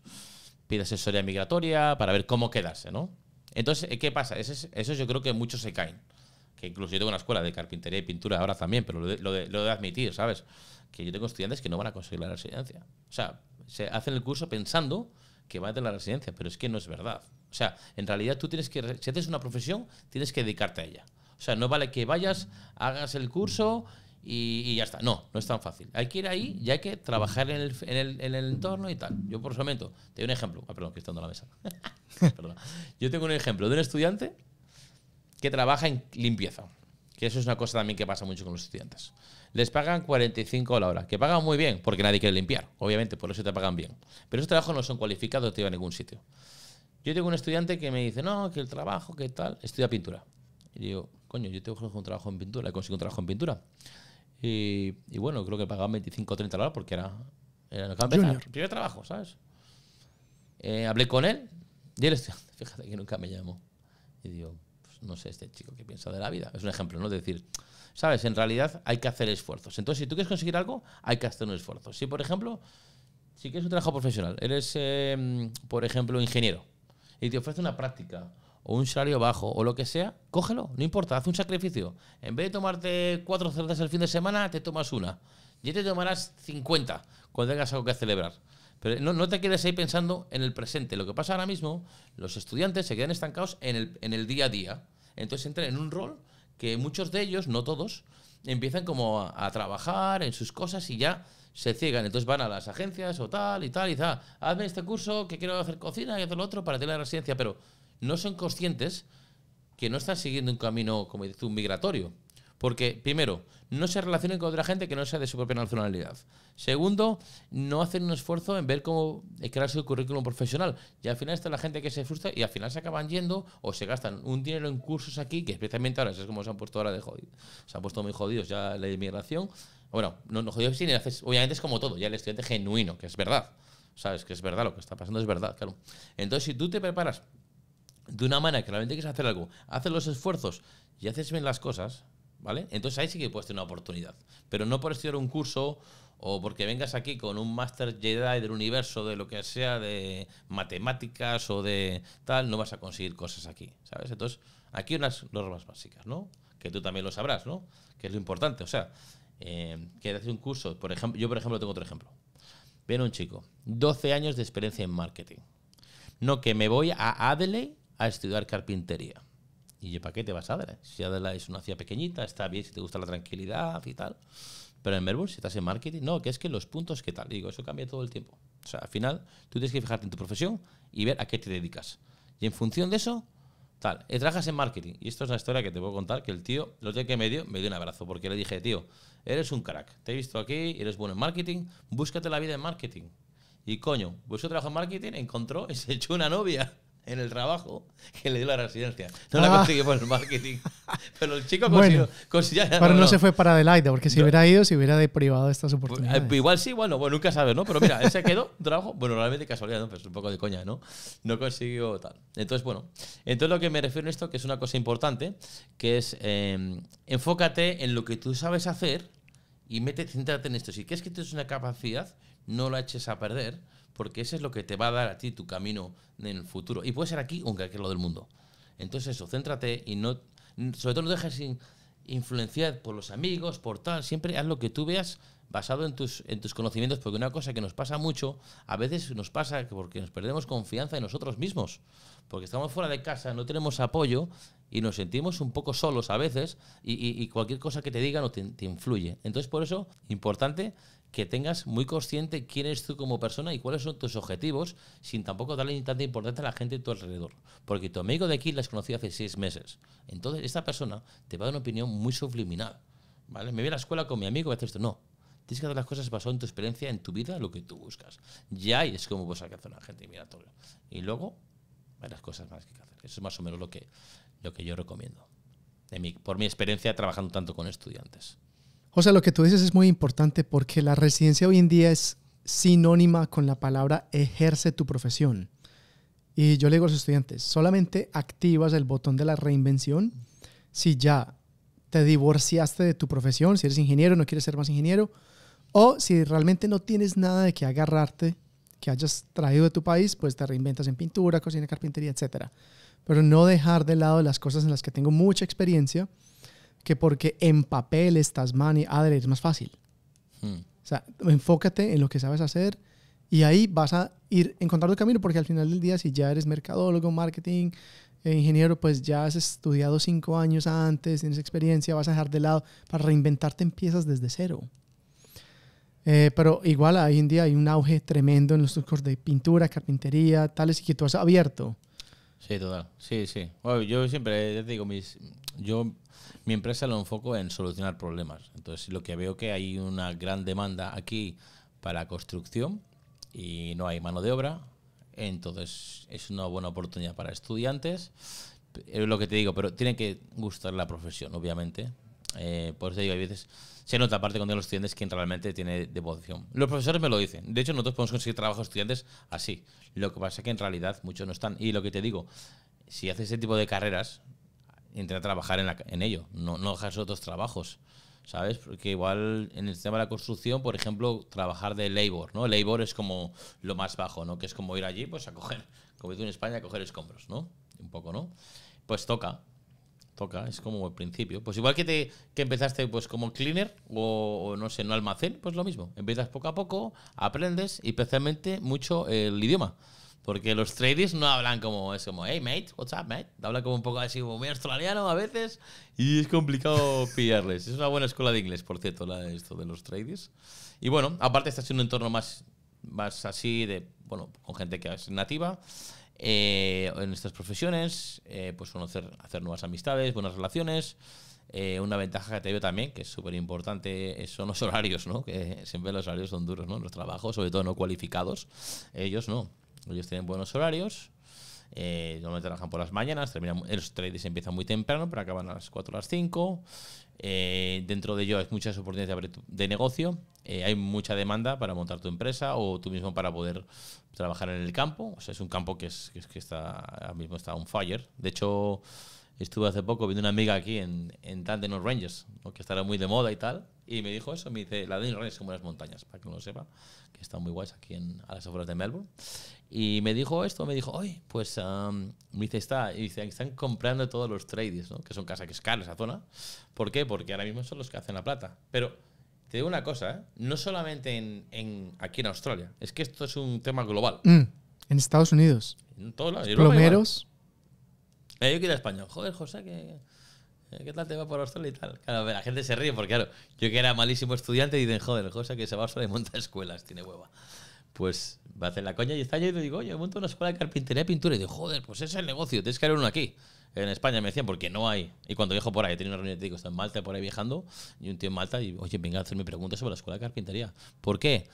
pide asesoría migratoria para ver cómo quedarse, ¿no? Entonces, ¿eh, ¿qué pasa? Eso, yo creo que muchos se caen. Que incluso yo tengo una escuela de carpintería y pintura ahora también, pero lo de, lo de admitir, ¿sabes? Que yo tengo estudiantes que no van a conseguir la residencia. O sea, se hacen el curso pensando que va de la residencia, pero es que no es verdad. O sea, en realidad tú tienes que, si haces una profesión, tienes que dedicarte a ella. O sea, no vale que vayas, hagas el curso y, ya está. No, no es tan fácil. Hay que ir ahí y hay que trabajar en el, entorno y tal. Yo, por su momento, te doy un ejemplo. Ah, perdón, que está la mesa. Yo tengo un ejemplo de un estudiante que trabaja en limpieza. Que eso es una cosa también que pasa mucho con los estudiantes les pagan 45 la hora, que pagan muy bien, porque nadie quiere limpiar, obviamente, por eso te pagan bien. Pero esos trabajos no son cualificados, no te llevan a ningún sitio. Yo tengo un estudiante que me dice, no, que el trabajo, que tal, estudia pintura. Y digo, coño, yo tengo un trabajo en pintura, consigo un trabajo en pintura. Y, bueno, creo que pagaban 25 o 30 la hora porque era, era primer trabajo, ¿sabes? Eh, hablé con él y él estudiante, fíjate que nunca me llamó. Y digo, no sé este chico que piensa de la vida. Es un ejemplo, ¿no? Es decir, ¿sabes? En realidad hay que hacer esfuerzos. Entonces, si tú quieres conseguir algo, hay que hacer un esfuerzo. Si, por ejemplo, si quieres un trabajo profesional, eres, em, por ejemplo, ingeniero, y te ofrece una práctica o un salario bajo o lo que sea, cógelo, no importa, haz un sacrificio. En vez de tomarte cuatro cerdas el fin de semana, te tomas una. Y te tomarás 50 cuando tengas algo que celebrar. Pero no, te quedes ahí pensando en el presente. Lo que pasa ahora mismo, los estudiantes se quedan estancados en el, día a día. Entonces entran en un rol que muchos de ellos, no todos, empiezan como a, trabajar en sus cosas y ya se ciegan. Entonces van a las agencias o tal y tal y tal. Hazme este curso que quiero hacer cocina y hacer lo otro para tener la residencia. Pero no son conscientes que no están siguiendo un camino, como dices tú, migratorio. Porque, primero, no se relacionen con otra gente que no sea de su propia nacionalidad. Segundo, no hacen un esfuerzo en ver cómo crear su currículum profesional. Y al final está la gente que se frustra y al final se acaban yendo o se gastan un dinero en cursos aquí, que especialmente ahora, es como se han puesto ahora de jodido. Se han puesto muy jodidos ya la inmigración. Bueno, no, no jodidos haces Obviamente es como todo, ya el estudiante genuino, que es verdad. Sabes que es verdad, lo que está pasando es verdad, claro. Entonces, si tú te preparas de una manera que realmente quieres hacer algo, haces los esfuerzos y haces bien las cosas, ¿vale? Entonces ahí sí que puedes tener una oportunidad. Pero no por estudiar un curso o porque vengas aquí con un máster Jedi del universo, de lo que sea, de matemáticas o de tal, no vas a conseguir cosas aquí, ¿sabes? Entonces, aquí unas normas básicas, ¿no? Que tú también lo sabrás, ¿no? Que es lo importante. O sea, eh, que hacer un curso, por ejemplo, yo por ejemplo tengo otro ejemplo. Viene un chico, 12 años de experiencia en marketing. No, que me voy a Adelaide a estudiar carpintería. Y ¿para qué te vas a dar? Si Adela es una ciudad pequeñita, está bien si te gusta la tranquilidad y tal. Pero en Melbourne, si estás en marketing, no, que es que los puntos, ¿qué tal? digo, eso cambia todo el tiempo. O sea, al final, tú tienes que fijarte en tu profesión y ver a qué te dedicas. Y en función de eso, tal, eh, trabajas en marketing. Y esto es una historia que te voy a contar, que el tío, los días que me dio, me dio un abrazo, porque le dije, tío, eres un crack, te he visto aquí, eres bueno en marketing, búscate la vida en marketing. Y coño, pues yo trabajo en marketing, encontró y se echó una novia en el trabajo que le dio la residencia. No la ah. consiguió por el marketing. Pero el chico consiguió. Bueno, consiguió pero no, se fue para Adelaide, porque si hubiera ido, se hubiera deprivado estas pues, oportunidades. Eh, igual sí, bueno, bueno, nunca sabes, ¿no? Pero mira, él se quedó, trabajo, bueno, realmente casualidad, ¿no? Pero es un poco de coña, ¿no? No consiguió tal. Entonces, bueno, entonces lo que me refiero en esto, que es una cosa importante, que es em, enfócate en lo que tú sabes hacer y mete, céntrate en esto. Si crees que tienes una capacidad, no la eches a perder porque ese es lo que te va a dar a ti tu camino en el futuro. Y puede ser aquí o en cualquier lado del mundo. Entonces eso, céntrate y no, sobre todo no dejes influenciar por los amigos, por tal, siempre haz lo que tú veas basado en tus, en tus conocimientos, porque una cosa que nos pasa mucho, a veces nos pasa porque nos perdemos confianza en nosotros mismos, porque estamos fuera de casa, no tenemos apoyo y nos sentimos un poco solos a veces y, cualquier cosa que te digan te, te influye. Entonces por eso, importante que tengas muy consciente quién eres tú como persona y cuáles son tus objetivos, sin tampoco darle tanta importancia a la gente de tu alrededor. Porque tu amigo de aquí las conocí hace seis meses. Entonces, esta persona te va a dar una opinión muy subliminal. ¿vale? Me voy a la escuela con mi amigo y hacer esto. No. Tienes que hacer las cosas basado en tu experiencia, en tu vida, lo que tú buscas. Ya es como vas pues, a hacer una gente todo. Y luego, las cosas más que hacer. Eso es más o menos lo que, lo que yo recomiendo. por mi experiencia trabajando tanto con estudiantes. O sea, lo que tú dices es muy importante porque la residencia hoy en día es sinónima con la palabra ejerce tu profesión. Y yo le digo a los estudiantes, solamente activas el botón de la reinvención si ya te divorciaste de tu profesión, si eres ingeniero, no quieres ser más ingeniero, o si realmente no tienes nada de que agarrarte que hayas traído de tu país, pues te reinventas en pintura, cocina, carpintería, etc. Pero no dejar de lado las cosas en las que tengo mucha experiencia que porque en papel estás mani adre es más fácil. Hmm. O sea, enfócate en lo que sabes hacer y ahí vas a ir encontrando el camino, porque al final del día, si ya eres mercadólogo, marketing, eh, ingeniero, pues ya has estudiado cinco años antes, tienes experiencia, vas a dejar de lado. Para reinventarte empiezas desde cero. Eh, pero igual hoy en día hay un auge tremendo en los trucos de pintura, carpintería, tales, y que tú has abierto. Sí, total. Sí, sí. yo siempre, te digo, mis, yo mi empresa lo enfoco en solucionar problemas. Entonces, lo que veo que hay una gran demanda aquí para construcción y no hay mano de obra, entonces es una buena oportunidad para estudiantes. Es eh, lo que te digo, pero tiene que gustar la profesión, obviamente. Eh, por eso digo, hay veces se nota aparte cuando los estudiantes quien realmente tiene devoción. Los profesores me lo dicen. De hecho, nosotros podemos conseguir trabajos estudiantes así. Lo que pasa es que en realidad muchos no están. Y lo que te digo, si haces ese tipo de carreras, a trabajar en, ello, no, no otros trabajos. ¿Sabes? Porque igual en el tema de la construcción, por ejemplo, trabajar de labor, ¿no? Labor es como lo más bajo, ¿no? Que es como ir allí, pues a coger, como dice en España, a coger escombros, ¿no? Un poco, ¿no? Pues toca, toca, es como el principio. Pues igual que te que empezaste pues como cleaner o, no sé, en un almacén, pues lo mismo. Empiezas poco a poco, aprendes y especialmente mucho el idioma. Porque los tradies no hablan como, es como, hey mate, what's up mate. Hablan como un poco así, como muy australiano a veces y es complicado pillarles. Es una buena escuela de inglés, por cierto, la, esto de los tradies. Y bueno, aparte está siendo un entorno más, más así de, bueno, con gente que es nativa. Eh, en estas profesiones, eh, pues conocer, hacer nuevas amistades, buenas relaciones. Eh, una ventaja que te veo también, que es súper importante, son los horarios, ¿no? Que siempre los horarios son duros, ¿no? Los trabajos, sobre todo no cualificados, ellos no. Ellos tienen buenos horarios, normalmente trabajan por las mañanas terminan, los traders empiezan muy temprano, pero acaban a las 4 o las 5. Eh, dentro de ello hay muchas oportunidades de, negocio, eh, hay mucha demanda para montar tu empresa o tú mismo para poder trabajar en el campo. O sea, es un campo que, es, que, está, ahora mismo está un fire. De hecho, estuve hace poco viendo una amiga aquí en, en Rangers, que estará muy de moda y tal, y me dijo eso, me dice, la de Rangers como las montañas, para que no lo sepa, que están muy guays aquí en, a las afueras de Melbourne. Y me dijo esto, me dijo, oye, pues me dice, está, dice, están comprando todos los traders ¿no? que son casas que es cara esa zona. ¿Por qué? Porque ahora mismo son los que hacen la plata. Pero te digo una cosa, ¿eh? no solamente en, aquí en Australia, es que esto es un tema global. Mm, en Estados Unidos. En todos lados. Plomeros. Eh, yo quiero España. Joder, José, que... Eh, ¿Qué tal te va por Australia y tal? Claro, la gente se ríe porque, claro, yo que era malísimo estudiante, dicen, joder, José, que se va a Australia y monta escuelas, tiene hueva pues va a hacer la coña y está allí y digo, oye, monto una escuela de carpintería y pintura. Y digo, joder, pues ese es el negocio, tienes que haber uno aquí. En España me decían, porque no hay. Y cuando viajo por ahí, tenía una reunión, te digo, está en Malta, por ahí viajando, y un tío en Malta, y oye, venga a hacerme preguntas sobre la escuela de carpintería. ¿Por qué?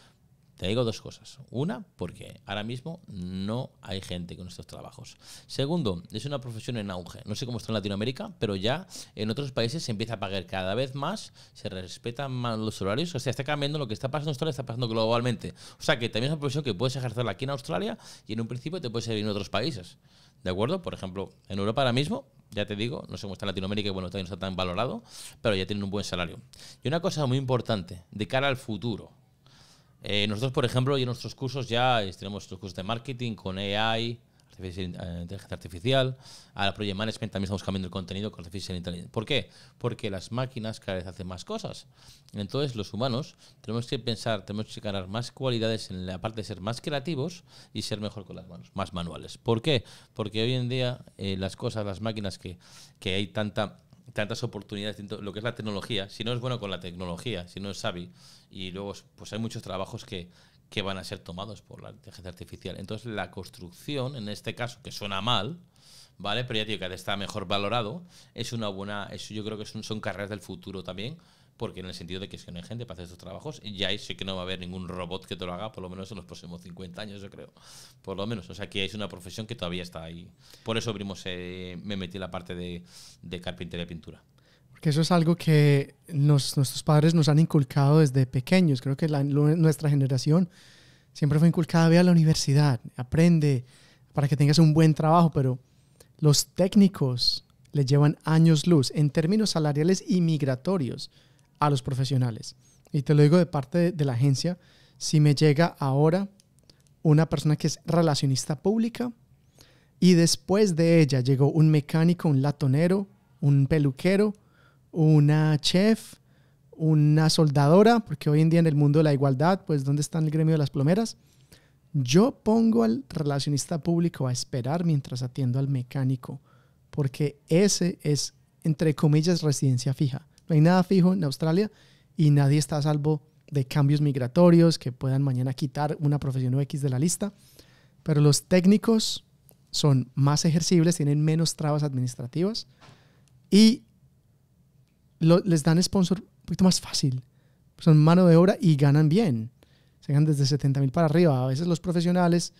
Te digo dos cosas. Una, porque ahora mismo no hay gente con estos trabajos. Segundo, es una profesión en auge. No sé cómo está en Latinoamérica, pero ya en otros países se empieza a pagar cada vez más, se respetan más los horarios, o sea, está cambiando lo que está pasando en Australia, está pasando globalmente. O sea, que también es una profesión que puedes ejercer aquí en Australia y en un principio te puede servir en otros países. ¿De acuerdo? Por ejemplo, en Europa ahora mismo, ya te digo, no sé cómo está en Latinoamérica, bueno, todavía no está tan valorado, pero ya tienen un buen salario. Y una cosa muy importante, de cara al futuro, eh, nosotros, por ejemplo, y en nuestros cursos ya eh, tenemos nuestros cursos de marketing con AI, eh, inteligencia artificial, a Project Management también estamos cambiando el contenido con Artificial Intelligence. ¿Por qué? Porque las máquinas cada vez hacen más cosas. Entonces los humanos tenemos que pensar, tenemos que ganar más cualidades en la parte de ser más creativos y ser mejor con las manos, más manuales. ¿Por qué? Porque hoy en día las cosas, las máquinas que, que hay tanta tantas oportunidades, lo que es la tecnología, si no es bueno con la tecnología, si no es sabi, y luego pues hay muchos trabajos que, van a ser tomados por la inteligencia artificial. Entonces la construcción, en este caso, que suena mal, ¿vale? Pero ya digo que está mejor valorado, es una buena, eso yo creo que son, son carreras del futuro también, porque en el sentido de que que no hay gente para hacer estos trabajos, ya sé que no va a haber ningún robot que te lo haga, por lo menos en los próximos 50 años, yo creo. Por lo menos, o sea que es una profesión que todavía está ahí. Por eso abrimos, eh, me metí en la parte de, de carpintería y pintura. Porque eso es algo que nos, nuestros padres nos han inculcado desde pequeños. Creo que nuestra generación siempre fue inculcada, ve a la universidad, aprende para que tengas un buen trabajo, pero los técnicos le llevan años luz en términos salariales y migratorios a los profesionales. Y te lo digo de parte de, la agencia, si me llega ahora una persona que es relacionista pública y después de ella llegó un mecánico, un latonero, un peluquero, una chef, una soldadora, porque hoy en día en el mundo de la igualdad, pues ¿dónde están el gremio de las plomeras? Yo pongo al relacionista público a esperar mientras atiendo al mecánico, porque ese es, entre comillas, residencia fija. No hay nada fijo en Australia y nadie está a salvo de cambios migratorios que puedan mañana quitar una profesión X de la lista. Pero los técnicos son más ejercibles, tienen menos trabas administrativas y les dan sponsor un poquito más fácil. Son mano de obra y ganan bien. Se ganan desde 70 mil para arriba. A veces los profesionales,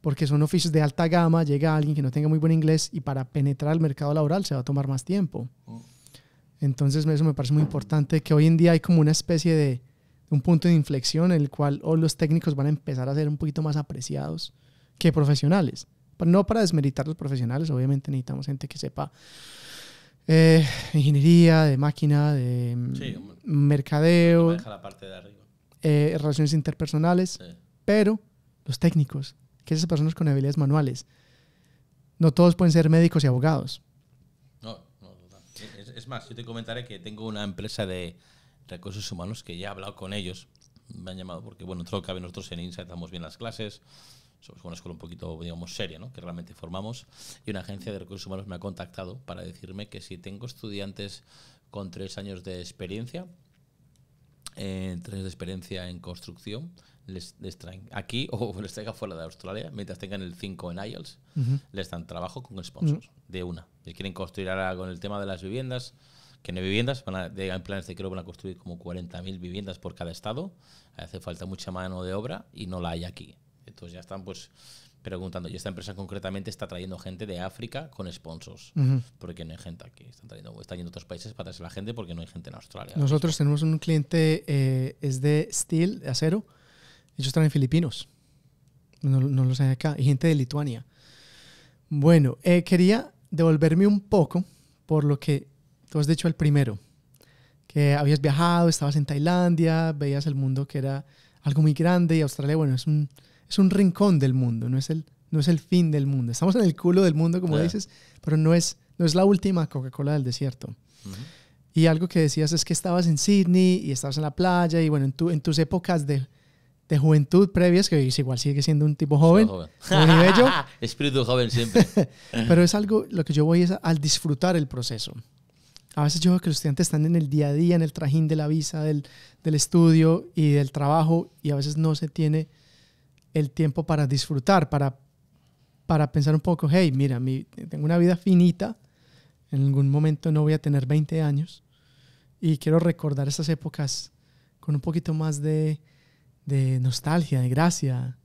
porque son oficios de alta gama, llega alguien que no tenga muy buen inglés y para penetrar el mercado laboral se va a tomar más tiempo. Oh. Entonces eso me parece muy importante, que hoy en día hay como una especie de un punto de inflexión en el cual los técnicos van a empezar a ser un poquito más apreciados que profesionales. no para desmeritar los profesionales, obviamente necesitamos gente que sepa eh, ingeniería, de máquina, de mm, mercadeo. Eh, relaciones interpersonales, pero los técnicos, que esas personas con habilidades manuales, no todos pueden ser médicos y abogados. Es más, yo te comentaré que tengo una empresa de recursos humanos que ya he hablado con ellos. Me han llamado porque, bueno, todo que nosotros en INSA estamos bien las clases. Somos una escuela un poquito, digamos, seria, ¿no? Que realmente formamos. Y una agencia de recursos humanos me ha contactado para decirme que si tengo estudiantes con tres años de experiencia, eh, tres de experiencia en construcción, les, traen aquí o les traiga fuera de Australia, mientras tengan el 5 en IELTS, les dan trabajo con sponsors, mm. de una. les quieren construir ahora con el tema de las viviendas, que no hay viviendas, van de, hay planes de que van a construir como 40.000 viviendas por cada estado, hace falta mucha mano de obra y no la hay aquí. Entonces ya están pues preguntando, y esta empresa concretamente está trayendo gente de África con sponsors, porque no hay gente aquí, están trayendo, están yendo a otros países para traerse la gente porque no hay gente en Australia. Nosotros tenemos un cliente, eh, es de Steel, de acero, ellos en filipinos. No, no los hay acá. Y gente de Lituania. Bueno, eh, quería devolverme un poco por lo que tú has dicho el primero. Que habías viajado, estabas en Tailandia, veías el mundo que era algo muy grande y Australia, bueno, es un, es un rincón del mundo, no es, el, no es el fin del mundo. Estamos en el culo del mundo, como dices, pero no es, no es la última Coca-Cola del desierto. Y algo que decías es que estabas en Sydney y estabas en la playa y bueno, en, tu, en tus épocas de, de juventud previas, que igual sigue siendo un tipo joven, joven. Espíritu joven siempre. pero es algo, lo que yo voy es al disfrutar el proceso. A veces yo veo que los estudiantes están en el día a día, en el trajín de la visa, del, estudio y del trabajo, y a veces no se tiene el tiempo para disfrutar, para, para pensar un poco, hey, mira, mi, tengo una vida finita, en algún momento no voy a tener 20 años, y quiero recordar esas épocas con un poquito más de, de nostalgia, de gracia,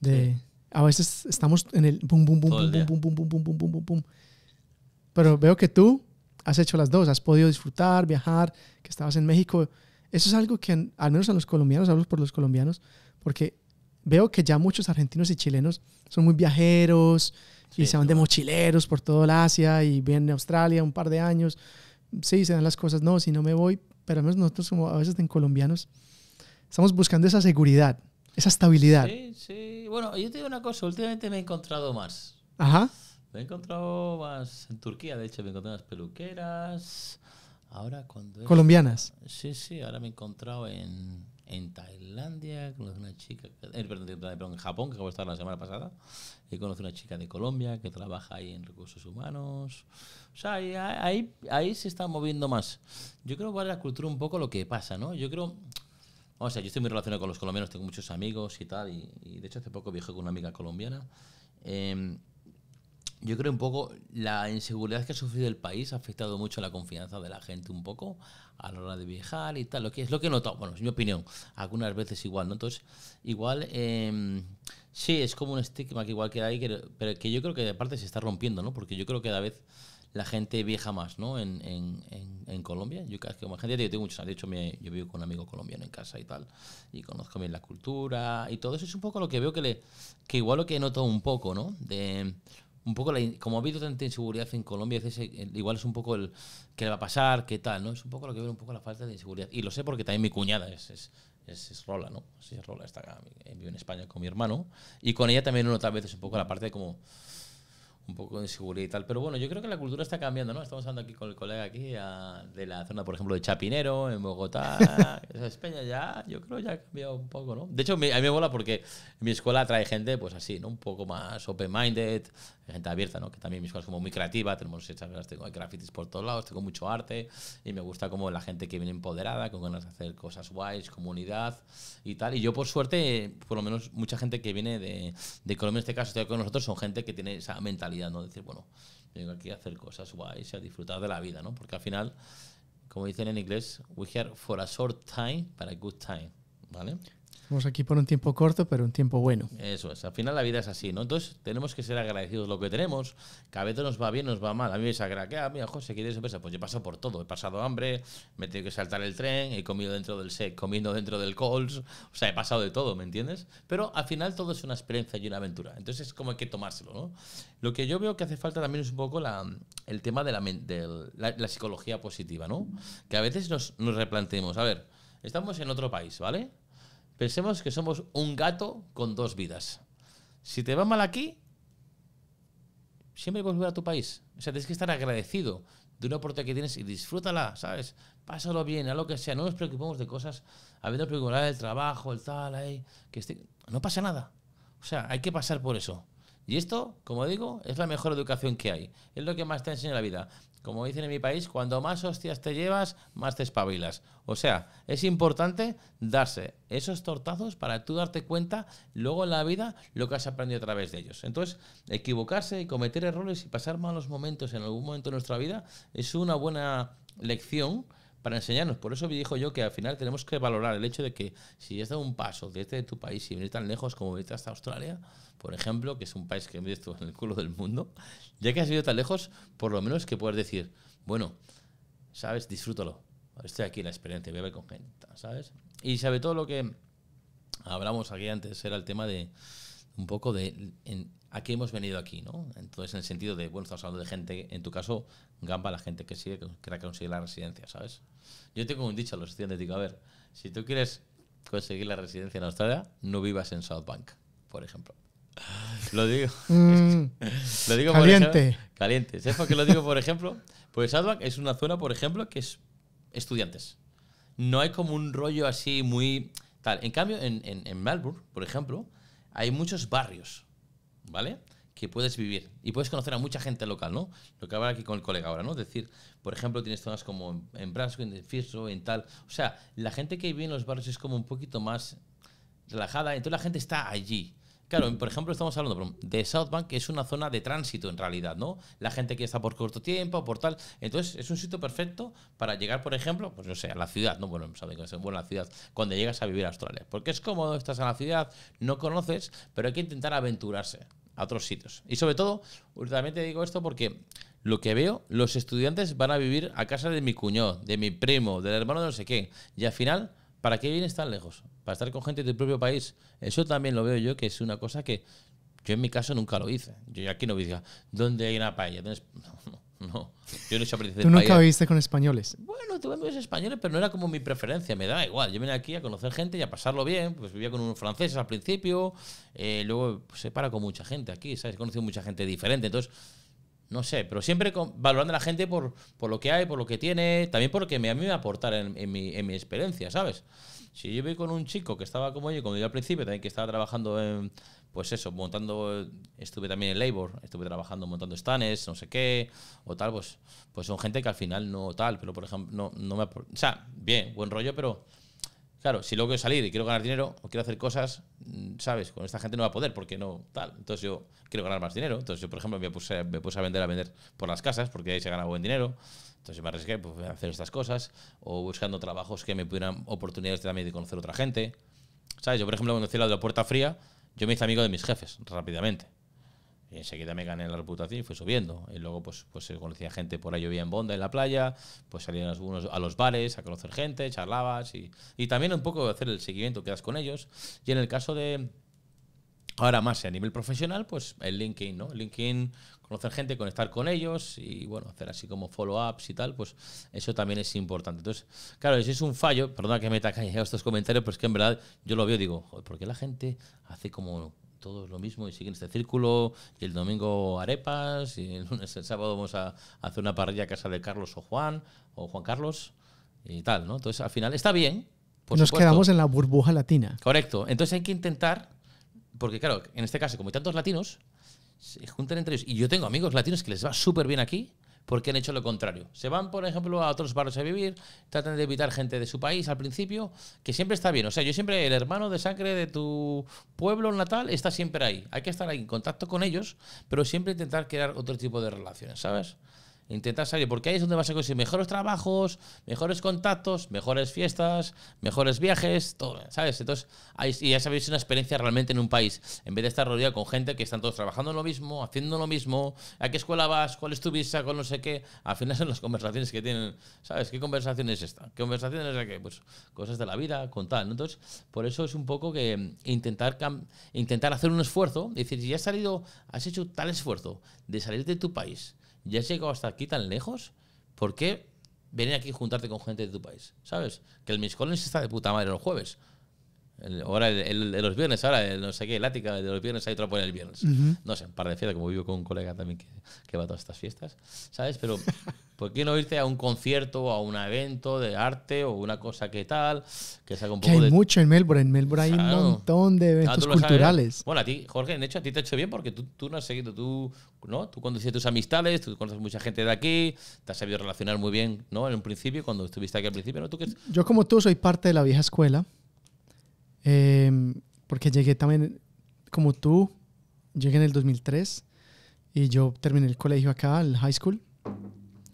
de... A veces estamos en el boom, boom, boom, boom, boom, boom, boom, boom, boom, boom, boom, Pero veo que tú has hecho las dos, has podido disfrutar, viajar, que estabas en México. Eso es algo que, al menos a los colombianos, hablo por los colombianos, porque veo que ya muchos argentinos y chilenos son muy viajeros y se van de mochileros por todo el Asia y vienen a Australia un par de años. Sí, se dan las cosas, no, si no me voy, pero al menos nosotros como a veces en colombianos Estamos buscando esa seguridad, esa estabilidad. Sí, sí. Bueno, yo te digo una cosa, últimamente me he encontrado más. Ajá. Me he encontrado más en Turquía, de hecho, me he encontrado unas peluqueras. Ahora cuando... Colombianas. sí, sí, ahora me he encontrado en, en Tailandia, conocí una chica, eh, perdón, en Japón, que acabo de estar la semana pasada, y conocí una chica de Colombia que trabaja ahí en recursos humanos. O sea, ahí, ahí, ahí se está moviendo más. Yo creo que vale la cultura un poco lo que pasa, ¿no? Yo creo, o sea, yo estoy muy relacionado con los colombianos, tengo muchos amigos y tal, y, de hecho hace poco viajé con una amiga colombiana. Em, yo creo un poco la inseguridad que ha sufrido el país ha afectado mucho la confianza de la gente un poco a la hora de viajar y tal, lo que es lo que he notado, bueno, es mi opinión, algunas veces igual, ¿no? Entonces, igual, em, sí, es como un estigma que igual queda ahí, pero que yo creo que de parte se está rompiendo, ¿no? Porque yo creo que cada vez la gente viaja más, ¿no? En, en en Colombia. Yo como gente yo tengo muchos años. De hecho, yo vivo con un amigo colombiano en casa y tal. Y conozco bien la cultura y todo eso. Es un poco lo que veo que le. que igual lo que noto un poco, ¿no? De un poco la, como ha habido tanta inseguridad en Colombia, eh, igual es un poco el qué le va a pasar, qué tal, ¿no? Es un poco lo que veo, un poco la falta de inseguridad. Y lo sé porque también mi cuñada es, es, es, Rola, ¿no? Sí, Rola, está acá, vive en España con mi hermano. Y con ella también uno tal vez es un poco la parte de como un poco de inseguridad y tal. Pero bueno, yo creo que la cultura está cambiando, ¿no? Estamos hablando aquí con el colega aquí de la zona, por ejemplo, de Chapinero, en Bogotá, España España ya, yo creo ya ha cambiado un poco, ¿no? De hecho, a mí me mola porque mi escuela trae gente, pues así, ¿no? Un poco más open-minded, gente abierta, ¿no? Que también mi escuela es como muy creativa, tenemos tengo grafitis por todos lados, tengo mucho arte y me gusta como la gente que viene empoderada, con ganas de hacer cosas guays, comunidad y tal. Y yo, por suerte, por lo menos mucha gente que viene de, de Colombia, en este caso, estoy con nosotros, son gente que tiene esa mentalidad ¿no? decir, bueno, vengo aquí a hacer cosas guays, a disfrutar de la vida, ¿no? Porque al final, como dicen en inglés, we here for a short time, para a good time, ¿vale? Estamos aquí por un tiempo corto, pero un tiempo bueno. Eso es, al final la vida es así, ¿no? Entonces tenemos que ser agradecidos lo que tenemos, que a veces nos va bien, nos va mal. A mí me sagra que, ah, mira, José, ¿qué tienes empresa? Pues yo he pasado por todo, he pasado hambre, me he tenido que saltar el tren, he comido dentro del SEC, comiendo dentro del Coles, o sea, he pasado de todo, ¿me entiendes? Pero al final todo es una experiencia y una aventura, entonces es como hay que tomárselo, ¿no? Lo que yo veo que hace falta también es un poco la, el tema de, la, la, psicología positiva, ¿no? Que a veces nos, nos replanteemos, a ver, estamos en otro país, ¿vale? Pensemos que somos un gato con dos vidas. Si te va mal aquí, siempre volver a tu país. O sea, tienes que estar agradecido de una oportunidad que tienes y disfrútala, ¿sabes? Pásalo bien, a lo que sea. No nos preocupemos de cosas, a veces nos preocupamos del trabajo, el tal, ahí, que No pasa nada. O sea, hay que pasar por eso. Y esto, como digo, es la mejor educación que hay. Es lo que más te enseña la vida. Como dicen en mi país, cuando más hostias te llevas, más te espabilas. O sea, es importante darse esos tortazos para tú darte cuenta luego en la vida lo que has aprendido a través de ellos. Entonces, equivocarse y cometer errores y pasar malos momentos en algún momento de nuestra vida es una buena lección para enseñarnos. Por eso dijo yo que al final tenemos que valorar el hecho de que si has dado un paso desde tu país y vienes tan lejos como venir hasta Australia, por ejemplo, que es un país que me en el culo del mundo, ya que has ido tan lejos, por lo menos que puedes decir, bueno, ¿sabes? Disfrútalo. Estoy aquí en la experiencia, voy a ver con gente, ¿sabes? Y sabe todo lo que hablamos aquí antes era el tema de un poco de aquí hemos venido aquí, ¿no? Entonces, en el sentido de, bueno, estamos hablando de gente, en tu caso, gamba, la gente que sigue, que la consigue la residencia, ¿sabes? Yo tengo un dicho a los estudiantes, digo, a ver, si tú quieres conseguir la residencia en Australia, no vivas en South Bank, por ejemplo. Lo digo. Mm. lo digo caliente. Por caliente. ¿Sabes por qué lo digo, por ejemplo? Pues South Bank es una zona, por ejemplo, que es estudiantes. No hay como un rollo así muy tal. En cambio, en, en, en Melbourne, por ejemplo, hay muchos barrios ¿vale? Que puedes vivir y puedes conocer a mucha gente local, ¿no? Lo que habrá aquí con el colega ahora, ¿no? decir, por ejemplo, tienes zonas como en Brasco, en Fierso, en tal. O sea, la gente que vive en los barrios es como un poquito más relajada, entonces la gente está allí. Claro, por ejemplo, estamos hablando de South Bank, que es una zona de tránsito en realidad, ¿no? La gente que está por corto tiempo, por tal. Entonces, es un sitio perfecto para llegar, por ejemplo, pues no sé, a la ciudad, ¿no? Bueno, buena la ciudad, cuando llegas a vivir a Australia. Porque es cómodo, estás en la ciudad, no conoces, pero hay que intentar aventurarse a otros sitios. Y sobre todo, últimamente digo esto porque lo que veo, los estudiantes van a vivir a casa de mi cuñado, de mi primo, del hermano de no sé qué. Y al final, ¿para qué vienes tan lejos? Para estar con gente de tu propio país. Eso también lo veo yo, que es una cosa que yo en mi caso nunca lo hice. Yo aquí no decir, ¿dónde hay una paella? no. No, yo no ¿Tú nunca viviste con españoles? Bueno, tuve amigos españoles, pero no era como mi preferencia, me da igual. Yo venía aquí a conocer gente y a pasarlo bien. Pues vivía con unos franceses al principio, eh, luego pues, se para con mucha gente aquí, ¿sabes? He conocido mucha gente diferente, entonces, no sé, pero siempre valorando a la gente por, lo que hay, por lo que tiene, también porque me, a mí me va a aportar en, en mi experiencia, ¿sabes? Si yo voy con un chico que estaba como yo, como yo al principio, también que estaba trabajando en, pues eso, montando, estuve también en labor, estuve trabajando montando stands, no sé qué, o tal, pues, pues son gente que al final no tal, pero por ejemplo, no, no me... O sea, bien, buen rollo, pero Claro, si luego quiero salir y quiero ganar dinero o quiero hacer cosas, mm, ¿sabes? Con esta gente no va a poder porque no tal. Entonces yo quiero ganar más dinero. Entonces yo, por ejemplo, me puse, a vender a vender por las casas porque ahí se gana buen dinero. Entonces yo me arriesgué pues, a hacer estas cosas o buscando trabajos que me pudieran oportunidades también de conocer otra gente. ¿Sabes? Yo, por ejemplo, cuando hice la de la puerta fría, yo me hice amigo de mis jefes rápidamente. Y enseguida me gané la reputación y fue subiendo. Y luego pues, pues eh, conocía gente por ahí, llovía en Bonda, en la playa, pues salían algunos a los bares a conocer gente, charlabas y, también un poco hacer el seguimiento que das con ellos. Y en el caso de, ahora más a nivel profesional, pues el LinkedIn, ¿no? LinkedIn, conocer gente, conectar con ellos y, bueno, hacer así como follow-ups y tal, pues eso también es importante. Entonces, claro, ese es un fallo, perdona que me caído estos comentarios, pero es que en verdad yo lo veo y digo, joder, ¿por qué la gente hace como es lo mismo y siguen este círculo, y el domingo arepas, y el lunes, el sábado vamos a, hacer una parrilla a casa de Carlos o Juan, o Juan Carlos, y tal, ¿no? Entonces, al final está bien. Nos quedamos en la burbuja latina. Correcto. Entonces hay que intentar, porque claro, en este caso, como hay tantos latinos, se juntan entre ellos. Y yo tengo amigos latinos que les va súper bien aquí, porque han hecho lo contrario. Se van, por ejemplo, a otros barrios a vivir, tratan de evitar gente de su país al principio, que siempre está bien. O sea, yo siempre, el hermano de sangre de tu pueblo natal está siempre ahí. Hay que estar ahí en contacto con ellos, pero siempre intentar crear otro tipo de relaciones, ¿sabes? intentar salir, porque ahí es donde vas a conseguir mejores trabajos, mejores contactos, mejores fiestas, mejores viajes, todo, ¿sabes? Entonces, y ya sabéis, es una experiencia realmente en un país, en vez de estar rodeado con gente que están todos trabajando en lo mismo, haciendo lo mismo, a qué escuela vas, cuál es tu visa, con no sé qué, al final son las conversaciones que tienen, ¿sabes? ¿Qué conversación es esta? ¿Qué conversación es la que? Pues cosas de la vida, con tal, Entonces, por eso es un poco que intentar, intentar hacer un esfuerzo, decir, si ya has salido, has hecho tal esfuerzo de salir de tu país, ¿ya has llegado hasta aquí tan lejos? ¿Por qué venir aquí y juntarte con gente de tu país? ¿Sabes? Que el Miss está de puta madre los jueves ahora, el, de los viernes, ahora, no sé qué, el ática de los viernes hay otro por el viernes. No sé, un par de fiestas, como vivo con un colega también que, que va a todas estas fiestas, ¿sabes? Pero, ¿por qué no irte a un concierto o a un evento de arte o una cosa que tal? Que salga un hay mucho en Melbourne, en Melbourne hay un montón de ah, eventos culturales. bueno, a ti, Jorge, en hecho, a ti te ha hecho bien porque tú, tú no has seguido, tú, ¿no? Tú conduces tus amistades, tú conoces mucha gente de aquí, te has sabido relacionar muy bien, ¿no? En un principio, cuando estuviste aquí al principio, ¿no? ¿Tú Yo, como tú, soy parte de la vieja escuela. Em, porque llegué también, como tú, llegué en el 2003 y yo terminé el colegio acá, el high school.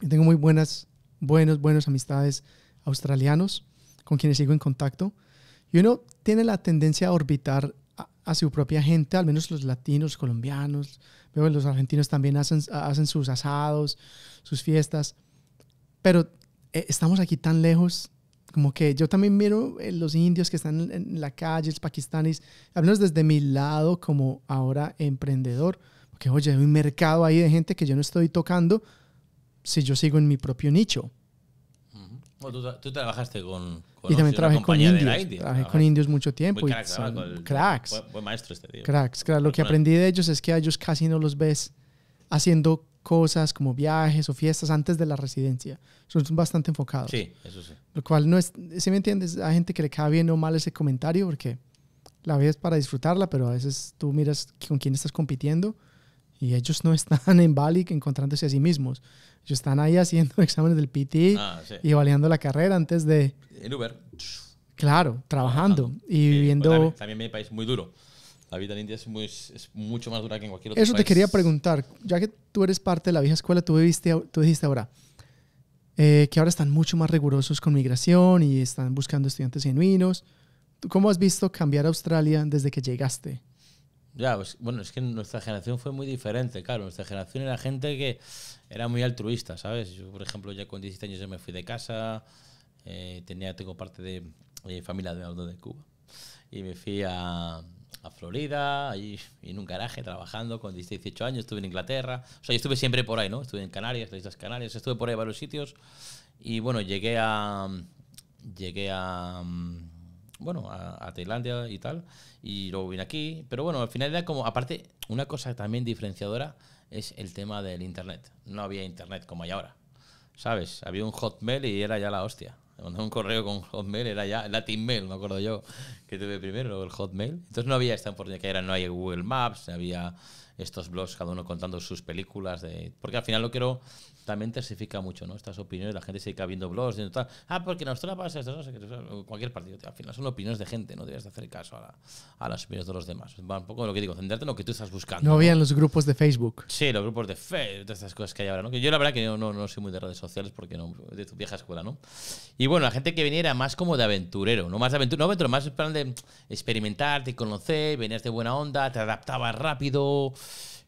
Y tengo muy buenas, buenos, buenos amistades australianos con quienes sigo en contacto. Y uno tiene la tendencia a orbitar a, su propia gente, al menos los latinos, colombianos. Veo que los argentinos también hacen, hacen sus asados, sus fiestas. Pero eh, estamos aquí tan lejos como que yo también miro eh, los indios que están en la calle, los pakistanis. al desde mi lado como ahora emprendedor, porque oye, hay un mercado ahí de gente que yo no estoy tocando si yo sigo en mi propio nicho. tú, trabajaste con... y también trabajé con indios. trabajé con indios mucho tiempo. y cracks. Buen, maestro este tío. Cracks. lo que aprendí de ellos es que a ellos casi no los ves haciendo cosas como viajes o fiestas antes de la residencia. Son bastante enfocados. Sí, eso sí. Lo cual no es, si me entiendes, hay gente que le cae bien o mal ese comentario porque la vida es para disfrutarla, pero a veces tú miras con quién estás compitiendo y ellos no están en Bali encontrándose a sí mismos. Ellos están ahí haciendo exámenes del PT ah, y evaluando la carrera antes de... En Uber. Claro, trabajando, y viviendo... Pues, también, también mi país muy duro la vida en India es, mucho más dura que en cualquier otro Eso te quería preguntar, ya que tú eres parte de la vieja escuela, tú, tú dijiste ahora eh, que ahora están mucho más rigurosos con migración y están buscando estudiantes genuinos. ¿Tú cómo has visto cambiar Australia desde que llegaste? Ya, pues, bueno, es que nuestra generación fue muy diferente, claro. Nuestra generación era gente que era muy altruista, ¿sabes? Yo, por ejemplo, ya con 17 años ya me fui de casa, eh, tenía, tengo parte de eh, familia de, de Cuba, y me fui a, a Florida, allí en un garaje trabajando con 18 años, estuve en Inglaterra, o sea, yo estuve siempre por ahí, ¿no? Estuve en Canarias, las Islas Canarias, estuve por ahí varios sitios y bueno, llegué a llegué a bueno, a, a, Tailandia y tal, y luego vine aquí, pero bueno, al final era como aparte una cosa también diferenciadora es el tema del internet. No había internet como hay ahora. ¿Sabes? Había un Hotmail y era ya la hostia. Me un correo con Hotmail, era ya Latin Mail, me acuerdo yo, que tuve primero el Hotmail. Entonces no había esta oportunidad que era, no hay Google Maps, había estos blogs, cada uno contando sus películas. De, porque al final lo quiero también tersifica mucho, ¿no? Estas opiniones, la gente se dedica viendo blogs, y tal. Ah, porque Australia pasa esto, no sé cualquier partido. Al final son opiniones de gente, no debes de hacer caso a, las opiniones de los demás. Va un poco lo que digo, centrarte en lo que tú estás buscando. No habían los grupos de Facebook. Sí, los grupos de Facebook, todas estas cosas que hay ahora, ¿no? Que yo la verdad que no, no, no, soy muy de redes sociales porque no, de tu vieja escuela, ¿no? Y bueno, la gente que venía era más como de aventurero, no más de aventurero, no aventurero, más plan de experimentar, de conocer, venías de buena onda, te adaptabas rápido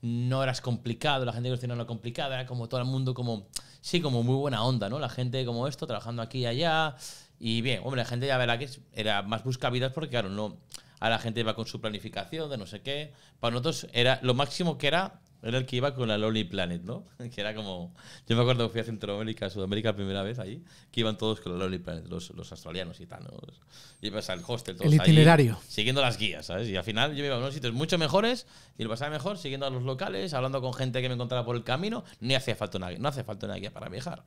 no eras complicado, la gente que no era complicada, era como todo el mundo como, sí, como muy buena onda, ¿no? La gente como esto, trabajando aquí y allá. Y bien, hombre, la gente ya verá que era más buscavidas porque, claro, no, a la gente iba con su planificación de no sé qué. Para nosotros era lo máximo que era era el que iba con la Lonely Planet, ¿no? Que era como. Yo me acuerdo que fui a Centroamérica, Sudamérica, la primera vez allí, que iban todos con la Lonely Planet, los, los australianos y tal, ¿no? Ibas pues el hostel, todo El itinerario. siguiendo las guías, ¿sabes? Y al final yo me iba a unos sitios mucho mejores y lo pasaba mejor siguiendo a los locales, hablando con gente que me encontraba por el camino. Ni hacía falta nadie no hace falta una guía para viajar,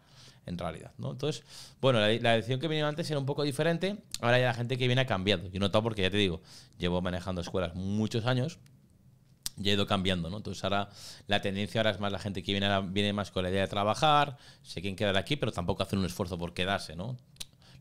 en realidad, ¿no? Entonces, bueno, la, edición que vino antes era un poco diferente. Ahora ya la gente que viene ha cambiado. Yo he porque, ya te digo, llevo manejando escuelas muchos años ya ha ido cambiando, ¿no? Entonces ahora la tendencia ahora es más la gente que viene, viene más con la idea de trabajar, se quieren quedar aquí, pero tampoco hacen un esfuerzo por quedarse, ¿no?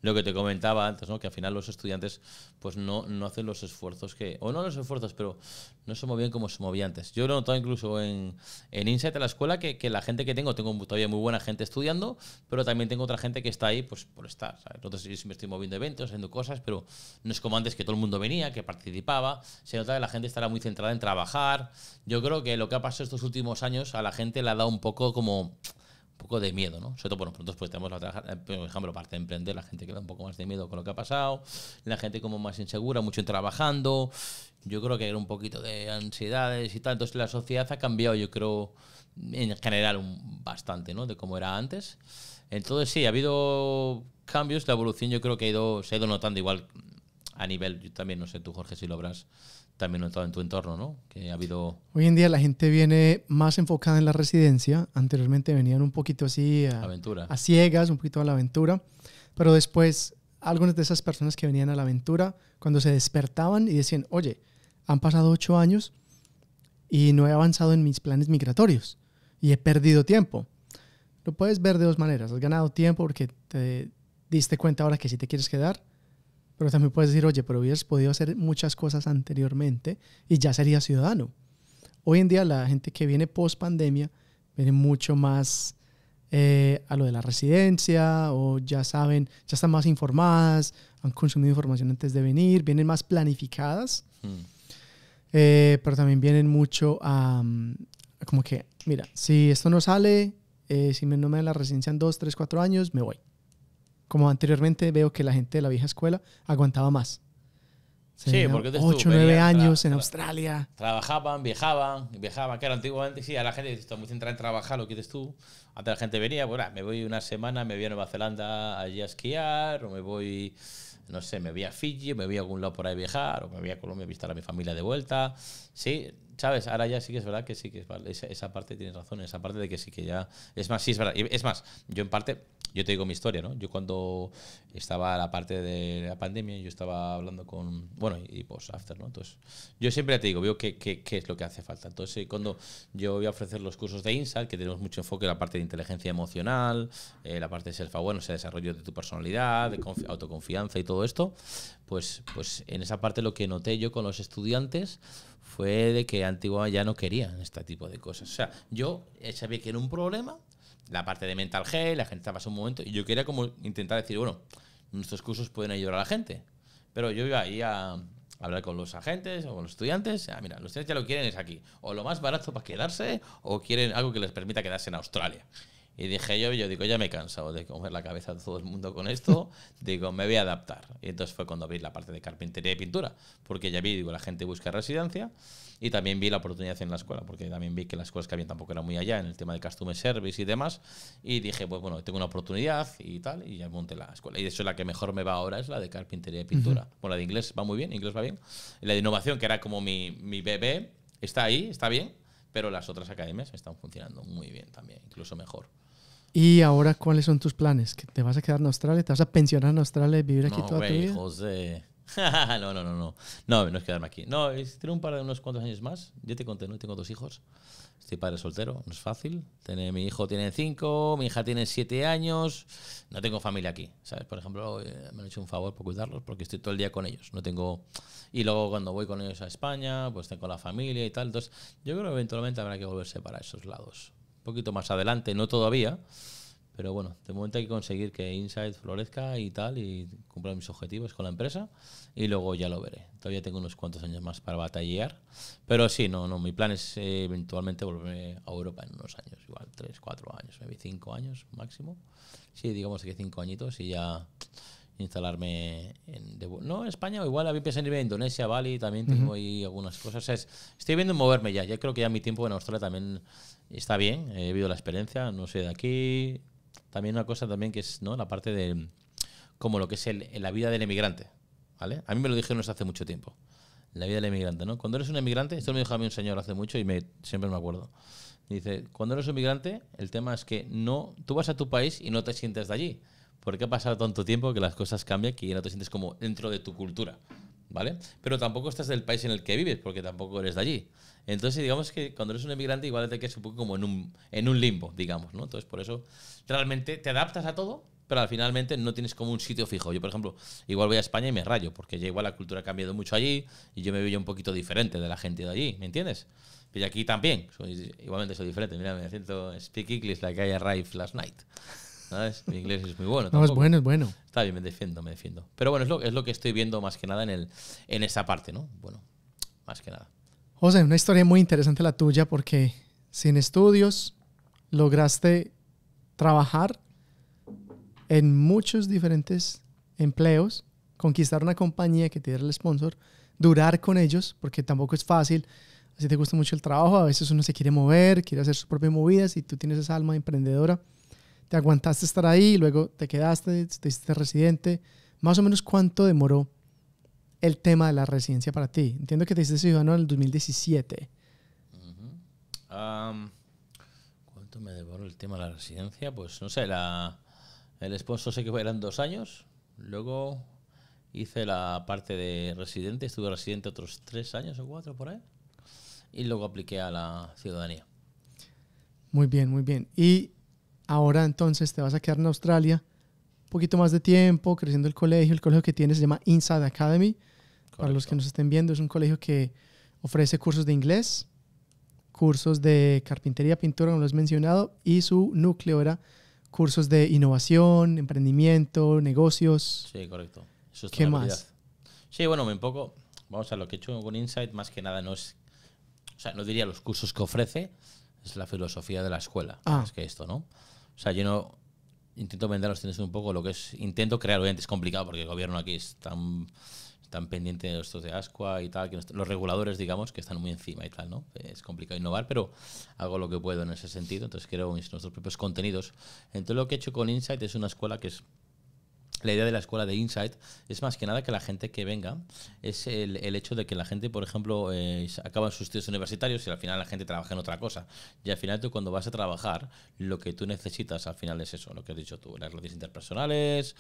lo que te comentaba antes, ¿no? que al final los estudiantes pues no, no hacen los esfuerzos que, o no los esfuerzos, pero no se movían como se movían antes. Yo lo he notado incluso en, en Insight, la escuela, que, que, la gente que tengo, tengo todavía muy buena gente estudiando, pero también tengo otra gente que está ahí pues por estar. ¿sabes? Entonces sí me estoy moviendo eventos, haciendo cosas, pero no es como antes que todo el mundo venía, que participaba, se nota que la gente estará muy centrada en trabajar. Yo creo que lo que ha pasado estos últimos años a la gente le ha dado un poco como poco de miedo, ¿no? Sobre todo, bueno, pues tenemos, la otra, eh, por ejemplo, parte de emprender, la gente que da un poco más de miedo con lo que ha pasado, la gente como más insegura, mucho trabajando, yo creo que era un poquito de ansiedades y tal, entonces la sociedad ha cambiado, yo creo, en general bastante, ¿no? De cómo era antes. Entonces sí, ha habido cambios, la evolución yo creo que ha ido, se ha ido notando igual a nivel, yo también no sé tú Jorge si lo habrás también en tu entorno, ¿no? Que ha habido... Hoy en día la gente viene más enfocada en la residencia. Anteriormente venían un poquito así... A, aventura. A ciegas, un poquito a la aventura. Pero después, algunas de esas personas que venían a la aventura, cuando se despertaban y decían, oye, han pasado ocho años y no he avanzado en mis planes migratorios y he perdido tiempo. Lo puedes ver de dos maneras. Has ganado tiempo porque te diste cuenta ahora que sí te quieres quedar pero también puedes decir, oye, pero hubieras podido hacer muchas cosas anteriormente y ya sería ciudadano. Hoy en día la gente que viene post pandemia viene mucho más eh, a lo de la residencia o ya saben, ya están más informadas, han consumido información antes de venir, vienen más planificadas, hmm. eh, pero también vienen mucho a, mm, como que, mira, si esto no sale, eh, si me, no me la residencia en dos, tres, cuatro años, me voy como anteriormente, veo que la gente de la vieja escuela aguantaba más. sí, porque 8, 9 años en Australia. Trabajaban, viajaban, viajaban. era antiguamente sí, a la gente está muy centrada en trabajar, lo quieres tú. Antes la gente venía, bueno, me voy una semana, me voy a Nueva Zelanda allí a esquiar, o me voy, no sé, me voy a Fiji, me voy a algún lado por ahí a viajar, o me voy a Colombia a visitar a mi familia de vuelta. Sí, ¿sabes? Ahora ya sí que es verdad que sí que es verdad. Esa, esa parte tienes razón, esa parte de que sí que ya. Es más, sí, es verdad. Es más, yo en parte yo te digo mi historia, ¿no? Yo cuando estaba la parte de la pandemia, yo estaba hablando con, bueno, y, pues after, ¿no? Entonces, yo siempre te digo, veo qué, qué, qué es lo que hace falta. Entonces, eh, cuando yo voy a ofrecer los cursos de Insight, que tenemos mucho enfoque en la parte de inteligencia emocional, eh, la parte de self bueno, o sea, desarrollo de tu personalidad, de autoconfianza y todo esto, pues, pues en esa parte lo que noté yo con los estudiantes fue de que Antigua ya no querían este tipo de cosas. O sea, yo eh, sabía que era un problema, la parte de mental health, la gente pasando un momento, y yo quería como intentar decir, bueno, nuestros cursos pueden ayudar a la gente. Pero yo iba ahí a, hablar con los agentes o con los estudiantes, ah, mira, los estudiantes ya lo quieren es aquí, o lo más barato para quedarse, o quieren algo que les permita quedarse en Australia. Y dije yo, yo digo, ya me he cansado de comer la cabeza de todo el mundo con esto, digo, me voy a adaptar. Y entonces fue cuando abrí la parte de carpintería y pintura, porque ya vi, digo, la gente busca residencia, y también vi la oportunidad en la escuela, porque también vi que las cosas que había tampoco eran muy allá en el tema de customer service y demás. Y dije, pues bueno, tengo una oportunidad y tal, y ya monté la escuela. Y de hecho, la que mejor me va ahora es la de carpintería y pintura. Bueno, la de inglés va muy bien, inglés va bien. la de innovación, que era como mi, mi bebé, está ahí, está bien, pero las otras academias están funcionando muy bien también, incluso mejor. ¿Y ahora cuáles son tus planes? ¿Que ¿Te vas a quedar en Australia? ¿Te vas a pensionar en Australia y vivir aquí no, toda tu vida? José. no, no, no, no. No, no es quedarme aquí. No, tiene un par de unos cuantos años más. Yo te conté, ¿no? Tengo dos hijos. Estoy padre soltero, no es fácil. Tener, mi hijo tiene cinco, mi hija tiene siete años. No tengo familia aquí, ¿sabes? Por ejemplo, eh, me han hecho un favor por cuidarlos porque estoy todo el día con ellos. No tengo... Y luego cuando voy con ellos a España, pues tengo la familia y tal. Entonces, yo creo que eventualmente habrá que volverse para esos lados. Un poquito más adelante, no todavía pero bueno, de momento hay que conseguir que Insight florezca y tal, y cumpla mis objetivos con la empresa, y luego ya lo veré. Todavía tengo unos cuantos años más para batallar, pero sí, no, no, mi plan es eh, eventualmente volver a Europa en unos años, igual tres, cuatro años, maybe cinco años máximo. Sí, digamos que cinco añitos y ya instalarme en de, no en España igual había pensado en irme a Indonesia Bali también tengo ahí algunas cosas es, estoy viendo moverme ya ya creo que ya mi tiempo en Australia también está bien he vivido la experiencia no sé de aquí también una cosa también que es ¿no? la parte de como lo que es el, la vida del emigrante. ¿vale? A mí me lo dijeron hace mucho tiempo. La vida del emigrante, ¿no? Cuando eres un emigrante, esto me dijo a mí un señor hace mucho y me, siempre me acuerdo. Dice, cuando eres un emigrante el tema es que no, tú vas a tu país y no te sientes de allí. Porque ha pasado tanto tiempo que las cosas cambian que ya no te sientes como dentro de tu cultura. ¿vale? Pero tampoco estás del país en el que vives, porque tampoco eres de allí. Entonces, digamos que cuando eres un emigrante, igual te quedas un poco como en un, en un limbo, digamos, ¿no? Entonces, por eso, realmente te adaptas a todo, pero al finalmente no tienes como un sitio fijo. Yo, por ejemplo, igual voy a España y me rayo, porque ya igual la cultura ha cambiado mucho allí y yo me veo un poquito diferente de la gente de allí, ¿me entiendes? Y aquí también, soy, igualmente soy diferente. Mira, me siento speak English hay a arrived last night. Mi inglés es muy bueno. No, es bueno, es bueno. Está bien, me defiendo, me defiendo. Pero bueno, es lo, que estoy viendo más que nada en, el, en esa parte, ¿no? Bueno, más que nada. José, una historia muy interesante la tuya porque sin estudios lograste trabajar en muchos diferentes empleos, conquistar una compañía que te diera el sponsor, durar con ellos, porque tampoco es fácil. Si te gusta mucho el trabajo, a veces uno se quiere mover, quiere hacer sus propias movidas y tú tienes esa alma emprendedora te aguantaste estar ahí, luego te quedaste, te hiciste residente. Más o menos cuánto demoró el tema de la residencia para ti. Entiendo que te hiciste ciudadano en el 2017. Um, ¿Cuánto me demoró el tema de la residencia? Pues no sé, el esposo sé que eran dos años, luego hice la parte de residente, estuve residente otros tres años o cuatro por ahí, y luego apliqué a la ciudadanía. Muy bien, muy bien. Y Ahora entonces te vas a quedar en Australia un poquito más de tiempo, creciendo el colegio. El colegio que tienes se llama Inside Academy. Para los que nos estén viendo, es un colegio que ofrece cursos de inglés, cursos de carpintería, pintura, como lo has mencionado, y su núcleo era cursos de innovación, emprendimiento, negocios. Sí, correcto. ¿Qué más? Sí, bueno, un poco, vamos a lo que he hecho con Inside. más que nada no es, o sea, no diría los cursos que ofrece, es la filosofía de la escuela, ah. más que esto, ¿no? O sea, yo no intento vender los un poco lo que es, intento crear, obviamente es complicado porque el gobierno aquí es tan, pendiente de estos de Ascua y tal, que los reguladores, digamos, que están muy encima y tal, ¿no? Es complicado innovar, pero hago lo que puedo en ese sentido, entonces creo nuestros propios contenidos. Entonces lo que he hecho con Insight es una escuela que es la idea de la escuela de Insight es más que nada que la gente que venga, es el, hecho de que la gente, por ejemplo, eh, acaba sus estudios universitarios y al final la gente trabaja en otra cosa. Y al final tú cuando vas a trabajar, lo que tú necesitas al final es eso, lo que has dicho tú, las relaciones interpersonales,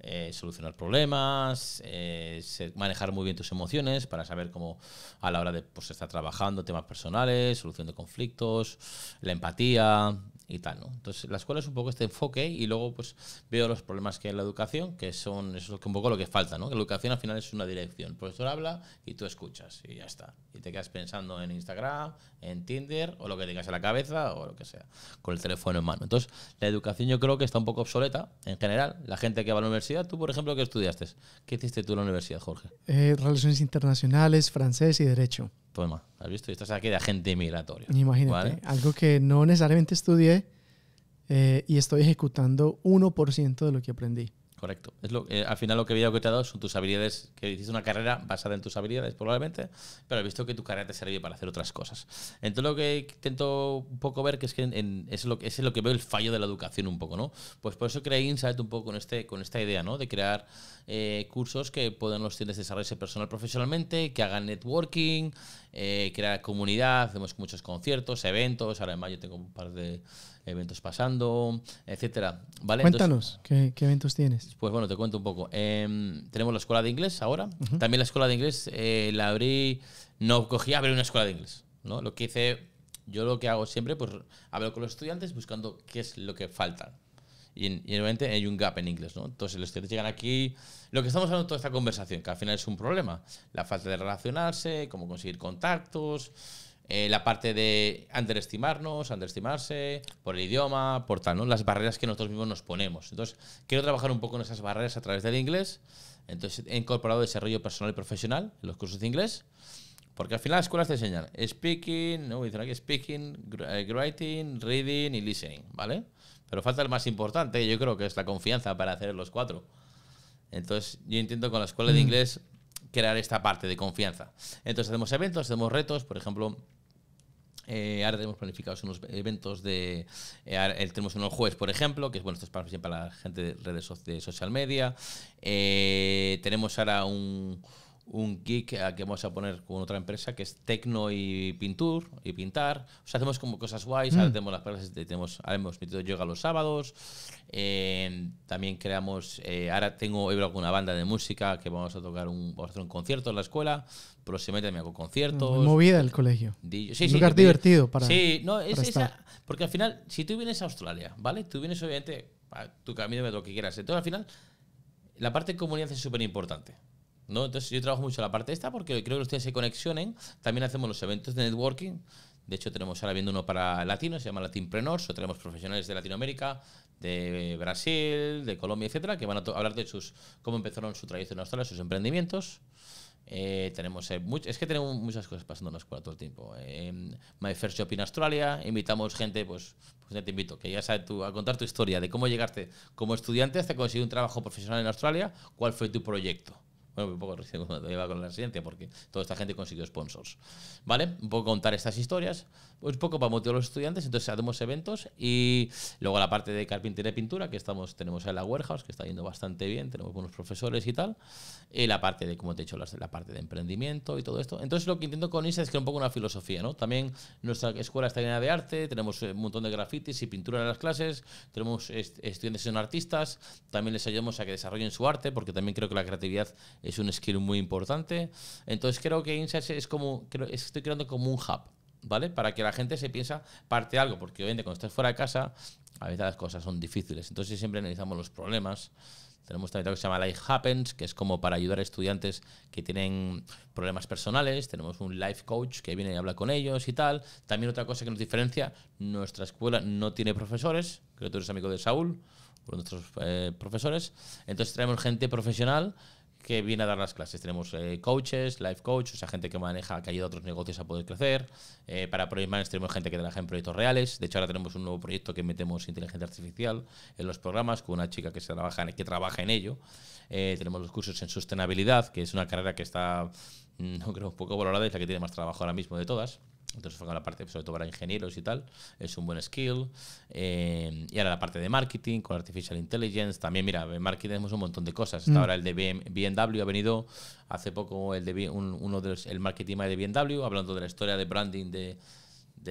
eh, solucionar problemas, eh, manejar muy bien tus emociones para saber cómo a la hora de pues, estar trabajando, temas personales, solución de conflictos, la empatía, y tal, ¿no? Entonces, la escuela es un poco este enfoque y luego pues veo los problemas que hay en la educación, que son eso es un poco lo que falta, ¿no? la educación al final es una dirección. El profesor habla y tú escuchas y ya está. Y te quedas pensando en Instagram, en Tinder o lo que tengas en la cabeza o lo que sea, con el teléfono en mano. Entonces, la educación yo creo que está un poco obsoleta en general. La gente que va a la universidad, tú por ejemplo, ¿qué estudiaste? ¿Qué hiciste tú en la universidad, Jorge? Eh, relaciones internacionales, francés y derecho. ¿has visto? Estás aquí de agente migratorio. Imagínate, algo que no necesariamente estudié eh, y estoy ejecutando 1% de lo que aprendí. Correcto. Es lo, eh, al final lo que había que dado son tus habilidades, que hiciste una carrera basada en tus habilidades probablemente, pero he visto que tu carrera te sirve para hacer otras cosas. Entonces lo que intento un poco ver que es que es, lo, es lo que veo el fallo de la educación un poco, ¿no? Pues por eso creé Insight un poco con, este, con esta idea, ¿no? De crear eh, cursos que puedan los tienes desarrollarse personal profesionalmente, que hagan networking, eh, crear comunidad, hacemos muchos conciertos, eventos, ahora en mayo tengo un par de eventos pasando, etcétera. ¿Vale? Cuéntanos, ¿qué, eventos tienes? Pues bueno, te cuento un poco. Em, tenemos la escuela de inglés ahora. También la escuela de inglés eh, la abrí, no cogí abrir una escuela de inglés. ¿no? Lo que hice, yo lo que hago siempre, pues hablo con los estudiantes buscando qué es lo que falta y, obviamente hay un gap en inglés, ¿no? Entonces los estudiantes llegan aquí, lo que estamos hablando toda esta conversación, que al final es un problema, la falta de relacionarse, cómo conseguir contactos, eh, la parte de underestimarnos, underestimarse, por el idioma, por tal, ¿no? Las barreras que nosotros mismos nos ponemos. Entonces, quiero trabajar un poco en esas barreras a través del inglés. Entonces, he incorporado desarrollo personal y profesional en los cursos de inglés. Porque al final las escuelas te enseñan speaking, ¿no? speaking, eh, writing, reading y listening, ¿vale? Pero falta el más importante, yo creo que es la confianza para hacer los cuatro. Entonces, yo intento con la escuela de mm. inglés crear esta parte de confianza. Entonces, hacemos eventos, hacemos retos, por ejemplo. Eh, ahora tenemos planificados unos eventos de. Eh, eh, tenemos uno el jueves, por ejemplo, que es bueno, esto es para, para la gente de redes de social media. tenemos ahora un, un geek que vamos a poner con otra empresa que es tecno y pintur y pintar. O sea, hacemos como cosas guays. Mm. hacemos Ahora tenemos las clases, tenemos, ahora hemos metido yoga los sábados. también creamos, eh, ahora tengo he con una banda de música que vamos a tocar un, vamos a hacer un concierto en la escuela. Próximamente también hago conciertos. movida el colegio. Sí, sí, un lugar divertido para. Sí, no, es, esa, porque al final, si tú vienes a Australia, ¿vale? Tú vienes obviamente, a tu camino de lo que quieras. Entonces al final, la parte de comunidad es súper importante. Entonces yo trabajo mucho la parte esta porque creo que ustedes se conexionen. También hacemos los eventos de networking. De hecho, tenemos ahora viendo uno para latinos, se llama Latinpreneurs, o tenemos profesionales de Latinoamérica, de Brasil, de Colombia, etcétera, que van a hablar de sus cómo empezaron su trayectoria en Australia, sus emprendimientos. Eh, tenemos eh, es que tenemos muchas cosas pasando pasándonos por todo el tiempo. Eh, My First Shop Australia, invitamos gente, pues, pues ya te invito, que ya sabes tú a contar tu historia de cómo llegaste como estudiante hasta conseguir un trabajo profesional en Australia, cuál fue tu proyecto. Bueno, un poco recién iba con la residencia, porque toda esta gente consiguió sponsors. ¿Vale? Un poco contar estas historias un poco para motivar a los estudiantes, entonces hacemos eventos y luego la parte de carpintería y pintura, que estamos, tenemos en la warehouse, que está yendo bastante bien, tenemos buenos profesores y tal, y la parte de, como te he dicho, la parte de emprendimiento y todo esto. Entonces lo que intento con Insa es que un poco una filosofía, ¿no? También nuestra escuela está llena de arte, tenemos eh, un montón de grafitis y pintura en las clases, tenemos estudiantes que son artistas, también les ayudamos a que desarrollen su arte, porque también creo que la creatividad es un skill muy importante. Entonces creo que INSA es como, estoy creando como un hub ¿vale? Para que la gente se piensa parte algo, porque obviamente cuando estás fuera de casa, a veces las cosas son difíciles. Entonces siempre analizamos los problemas. Tenemos también algo que se llama Life Happens, que es como para ayudar a estudiantes que tienen problemas personales. Tenemos un life coach que viene y habla con ellos y tal. También otra cosa que nos diferencia, nuestra escuela no tiene profesores. Creo que tú eres amigo de Saúl, por nuestros eh, profesores. Entonces traemos gente profesional que viene a dar las clases. Tenemos eh, coaches, life coach, o sea, gente que maneja, que ayuda a otros negocios a poder crecer. Eh, para Project Managers tenemos gente que trabaja en proyectos reales. De hecho, ahora tenemos un nuevo proyecto que metemos inteligencia artificial en los programas con una chica que, se trabaja, en, que trabaja en ello. Eh, tenemos los cursos en sostenibilidad, que es una carrera que está Mm, no creo poco valorada, es la que tiene más trabajo ahora mismo de todas. Entonces, la parte, sobre todo para ingenieros y tal, es un buen skill. Eh, y ahora la parte de marketing con Artificial Intelligence. También, mira, en marketing tenemos un montón de cosas. Mm. ahora el de BMW ha venido hace poco el de uno de el marketing de BMW, hablando de la historia de branding de,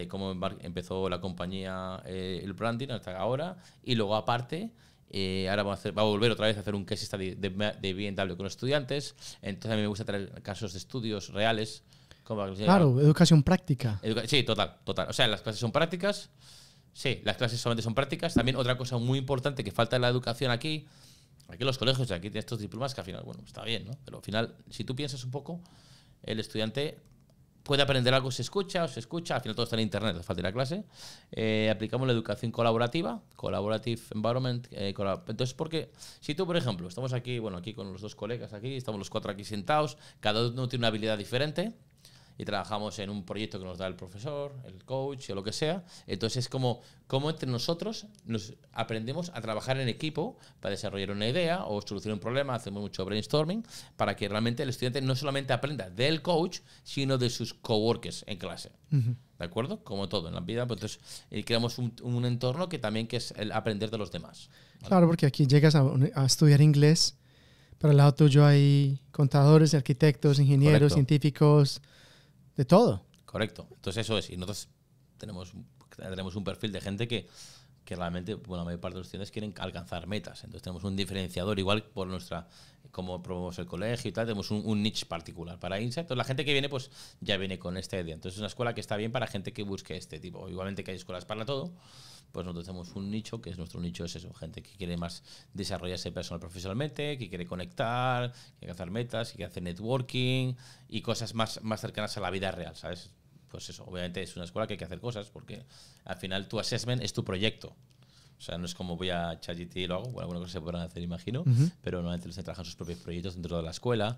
cómo empezó la compañía eh, el branding hasta ahora. Y luego, aparte, eh, ahora vamos a, va a, volver otra vez a hacer un case study de, de BMW con los estudiantes. Entonces a mí me gusta traer casos de estudios reales. claro, educación práctica. sí, total, total. O sea, las clases son prácticas. Sí, las clases solamente son prácticas. También otra cosa muy importante que falta en la educación aquí, aquí en los colegios, aquí tienes estos diplomas que al final, bueno, está bien, ¿no? Pero al final, si tú piensas un poco, el estudiante puede aprender algo, se escucha o se escucha, al final todo está en internet, le falta la clase. Eh, aplicamos la educación colaborativa, collaborative environment. Eh, entonces, porque si tú, por ejemplo, estamos aquí, bueno, aquí con los dos colegas, aquí estamos los cuatro aquí sentados, cada uno tiene una habilidad diferente, y trabajamos en un proyecto que nos da el profesor, el coach o lo que sea. Entonces es como, como entre nosotros nos aprendemos a trabajar en equipo para desarrollar una idea o solucionar un problema, hacemos mucho brainstorming, para que realmente el estudiante no solamente aprenda del coach, sino de sus coworkers en clase. ¿De acuerdo? Como todo en la vida, pues entonces eh, creamos un, entorno que también que es el aprender de los demás. Claro, porque aquí llegas a, estudiar inglés, pero al lado tuyo hay contadores, arquitectos, ingenieros, científicos, de todo. Correcto. Entonces eso es. Y nosotros tenemos, tenemos un perfil de gente que que realmente bueno, la mayor parte de los estudiantes quieren alcanzar metas. Entonces tenemos un diferenciador, igual por nuestra, como promovemos el colegio y tal, tenemos un, nicho niche particular para INSA. Entonces la gente que viene pues ya viene con esta idea. Entonces es una escuela que está bien para gente que busque este tipo. Igualmente que hay escuelas para todo, pues nosotros tenemos un nicho, que es nuestro nicho, es eso, gente que quiere más desarrollarse personal profesionalmente, que quiere conectar, que quiere alcanzar metas, que hace networking y cosas más, más cercanas a la vida real, ¿sabes? pues eso, obviamente es una escuela que hay que hacer cosas, porque al final tu assessment es tu proyecto. O sea, no es como voy a ChatGPT y lo hago, bueno, algunas cosas se podrán hacer, imagino, pero normalmente los trabajan sus propios proyectos dentro de la escuela.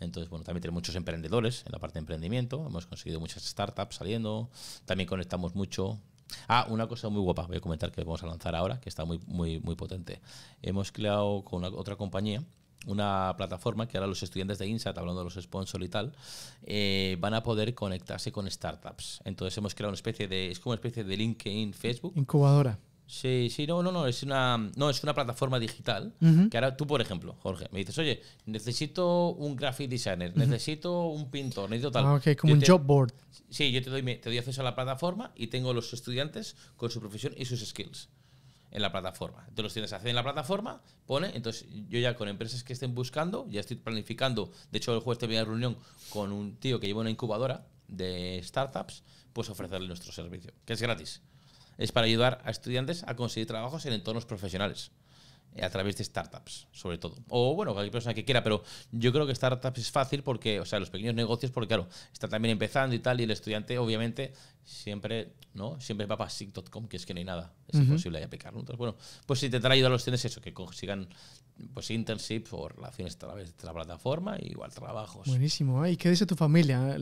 Entonces, bueno, también tenemos muchos emprendedores en la parte de emprendimiento, hemos conseguido muchas startups saliendo, también conectamos mucho. Ah, una cosa muy guapa, voy a comentar que vamos a lanzar ahora, que está muy, muy, muy potente. Hemos creado con otra compañía una plataforma que ahora los estudiantes de INSAT, hablando de los sponsors y tal, eh, van a poder conectarse con startups. Entonces hemos creado una especie de, es como una especie de LinkedIn, Facebook. Incubadora. Sí, sí, no, no, no, es una, no, es una plataforma digital que ahora tú, por ejemplo, Jorge, me dices, oye, necesito un graphic designer, necesito un pintor, necesito tal. Ah, ok, como un job board. Sí, yo te doy, te doy acceso a la plataforma y tengo los estudiantes con su profesión y sus skills en la plataforma. Entonces los tienes hacer en la plataforma, pone, entonces yo ya con empresas que estén buscando, ya estoy planificando, de hecho el jueves viene a reunión con un tío que lleva una incubadora de startups, pues ofrecerle nuestro servicio, que es gratis. Es para ayudar a estudiantes a conseguir trabajos en entornos profesionales. Eh, a través de startups, sobre todo. O bueno, cualquier persona que quiera, pero yo creo que startups es fácil porque, o sea, los pequeños negocios, porque claro, está también empezando y tal, y el estudiante obviamente siempre, ¿no? Siempre va para SIG.com, que es que no hay nada, es imposible ahí aplicarlo. Entonces, bueno, pues intentar ayudar a los tienes eso, que consigan pues internships o relaciones a través de la plataforma, igual trabajos. Buenísimo, ¿eh? ¿y qué dice tu familia?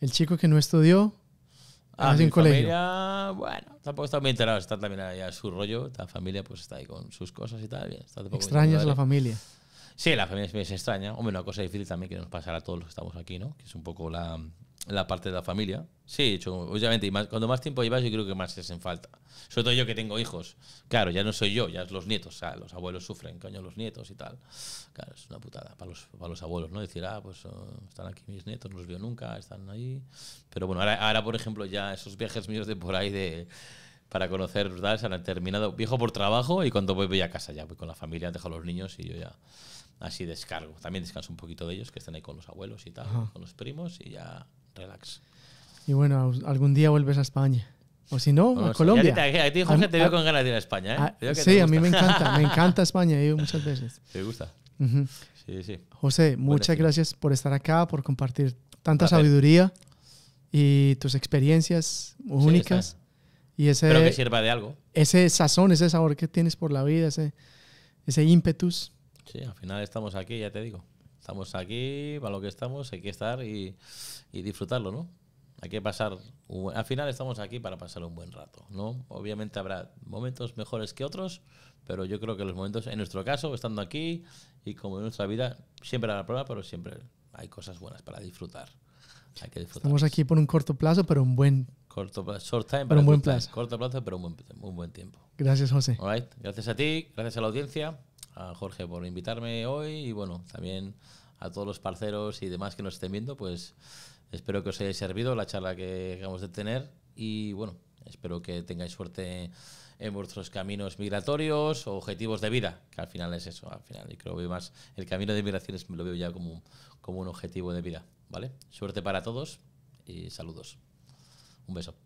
el chico que no estudió, Ah, bueno, tampoco está muy enterado, está también allá su rollo, la familia pues está ahí con sus cosas y tal. Bien, Extrañas la familia. Sí, la familia es, es extraña. Hombre, una cosa difícil también que nos pasará a todos los que estamos aquí, ¿no? Que es un poco la, la parte de la familia. Sí, obviamente, y más, cuando más tiempo llevas, yo creo que más es hacen falta. Sobre todo yo que tengo hijos. Claro, ya no soy yo, ya es los nietos. O sea, los abuelos sufren, coño, los nietos y tal. Claro, es una putada para los, para los abuelos, ¿no? Decir, ah, pues oh, están aquí mis nietos, no los veo nunca, están ahí. Pero bueno, ahora, ahora por ejemplo, ya esos viajes míos de por ahí de para conocer, ¿verdad? Se han terminado. viejo por trabajo y cuando voy, voy a casa ya, voy con la familia, dejo a los niños y yo ya así descargo. También descanso un poquito de ellos, que están ahí con los abuelos y tal, con los primos y ya relax. Y bueno, algún día vuelves a España. O si no, a Colombia. a ti, Jorge, te veo con ganas de ir a España. ¿eh? Ah, sí, a mí me encanta, me encanta España, he ido muchas veces. ¿Te gusta? Sí, sí. José, muchas gracias por estar acá, por compartir tanta sabiduría y tus experiencias únicas. y ese, Pero que sirva de algo. Ese sazón, ese sabor que tienes por la vida, ese, ese ímpetus. Sí, al final estamos aquí, ya te digo. Estamos aquí para lo que estamos, hay que estar y, disfrutarlo, ¿no? Hay que pasar. al final estamos aquí para pasar un buen rato, ¿no? Obviamente habrá momentos mejores que otros, pero yo creo que los momentos, en nuestro caso, estando aquí y como en nuestra vida, siempre a la prueba, pero siempre hay cosas buenas para disfrutar. Hay que disfrutar. Estamos aquí por un corto plazo, pero un buen corto plazo, short time, pero un buen plazo. Corto plazo, pero un buen, buen tiempo. Gracias, José. Gracias a ti, gracias a la audiencia a Jorge por invitarme hoy y bueno, también a todos los parceros y demás que nos estén viendo, pues espero que os haya servido la charla que acabamos de tener y bueno, espero que tengáis suerte en vuestros caminos migratorios o objetivos de vida, que al final es eso, al final y creo que más el camino de migraciones me lo veo ya como, como un objetivo de vida, ¿vale? Suerte para todos y saludos. Un beso.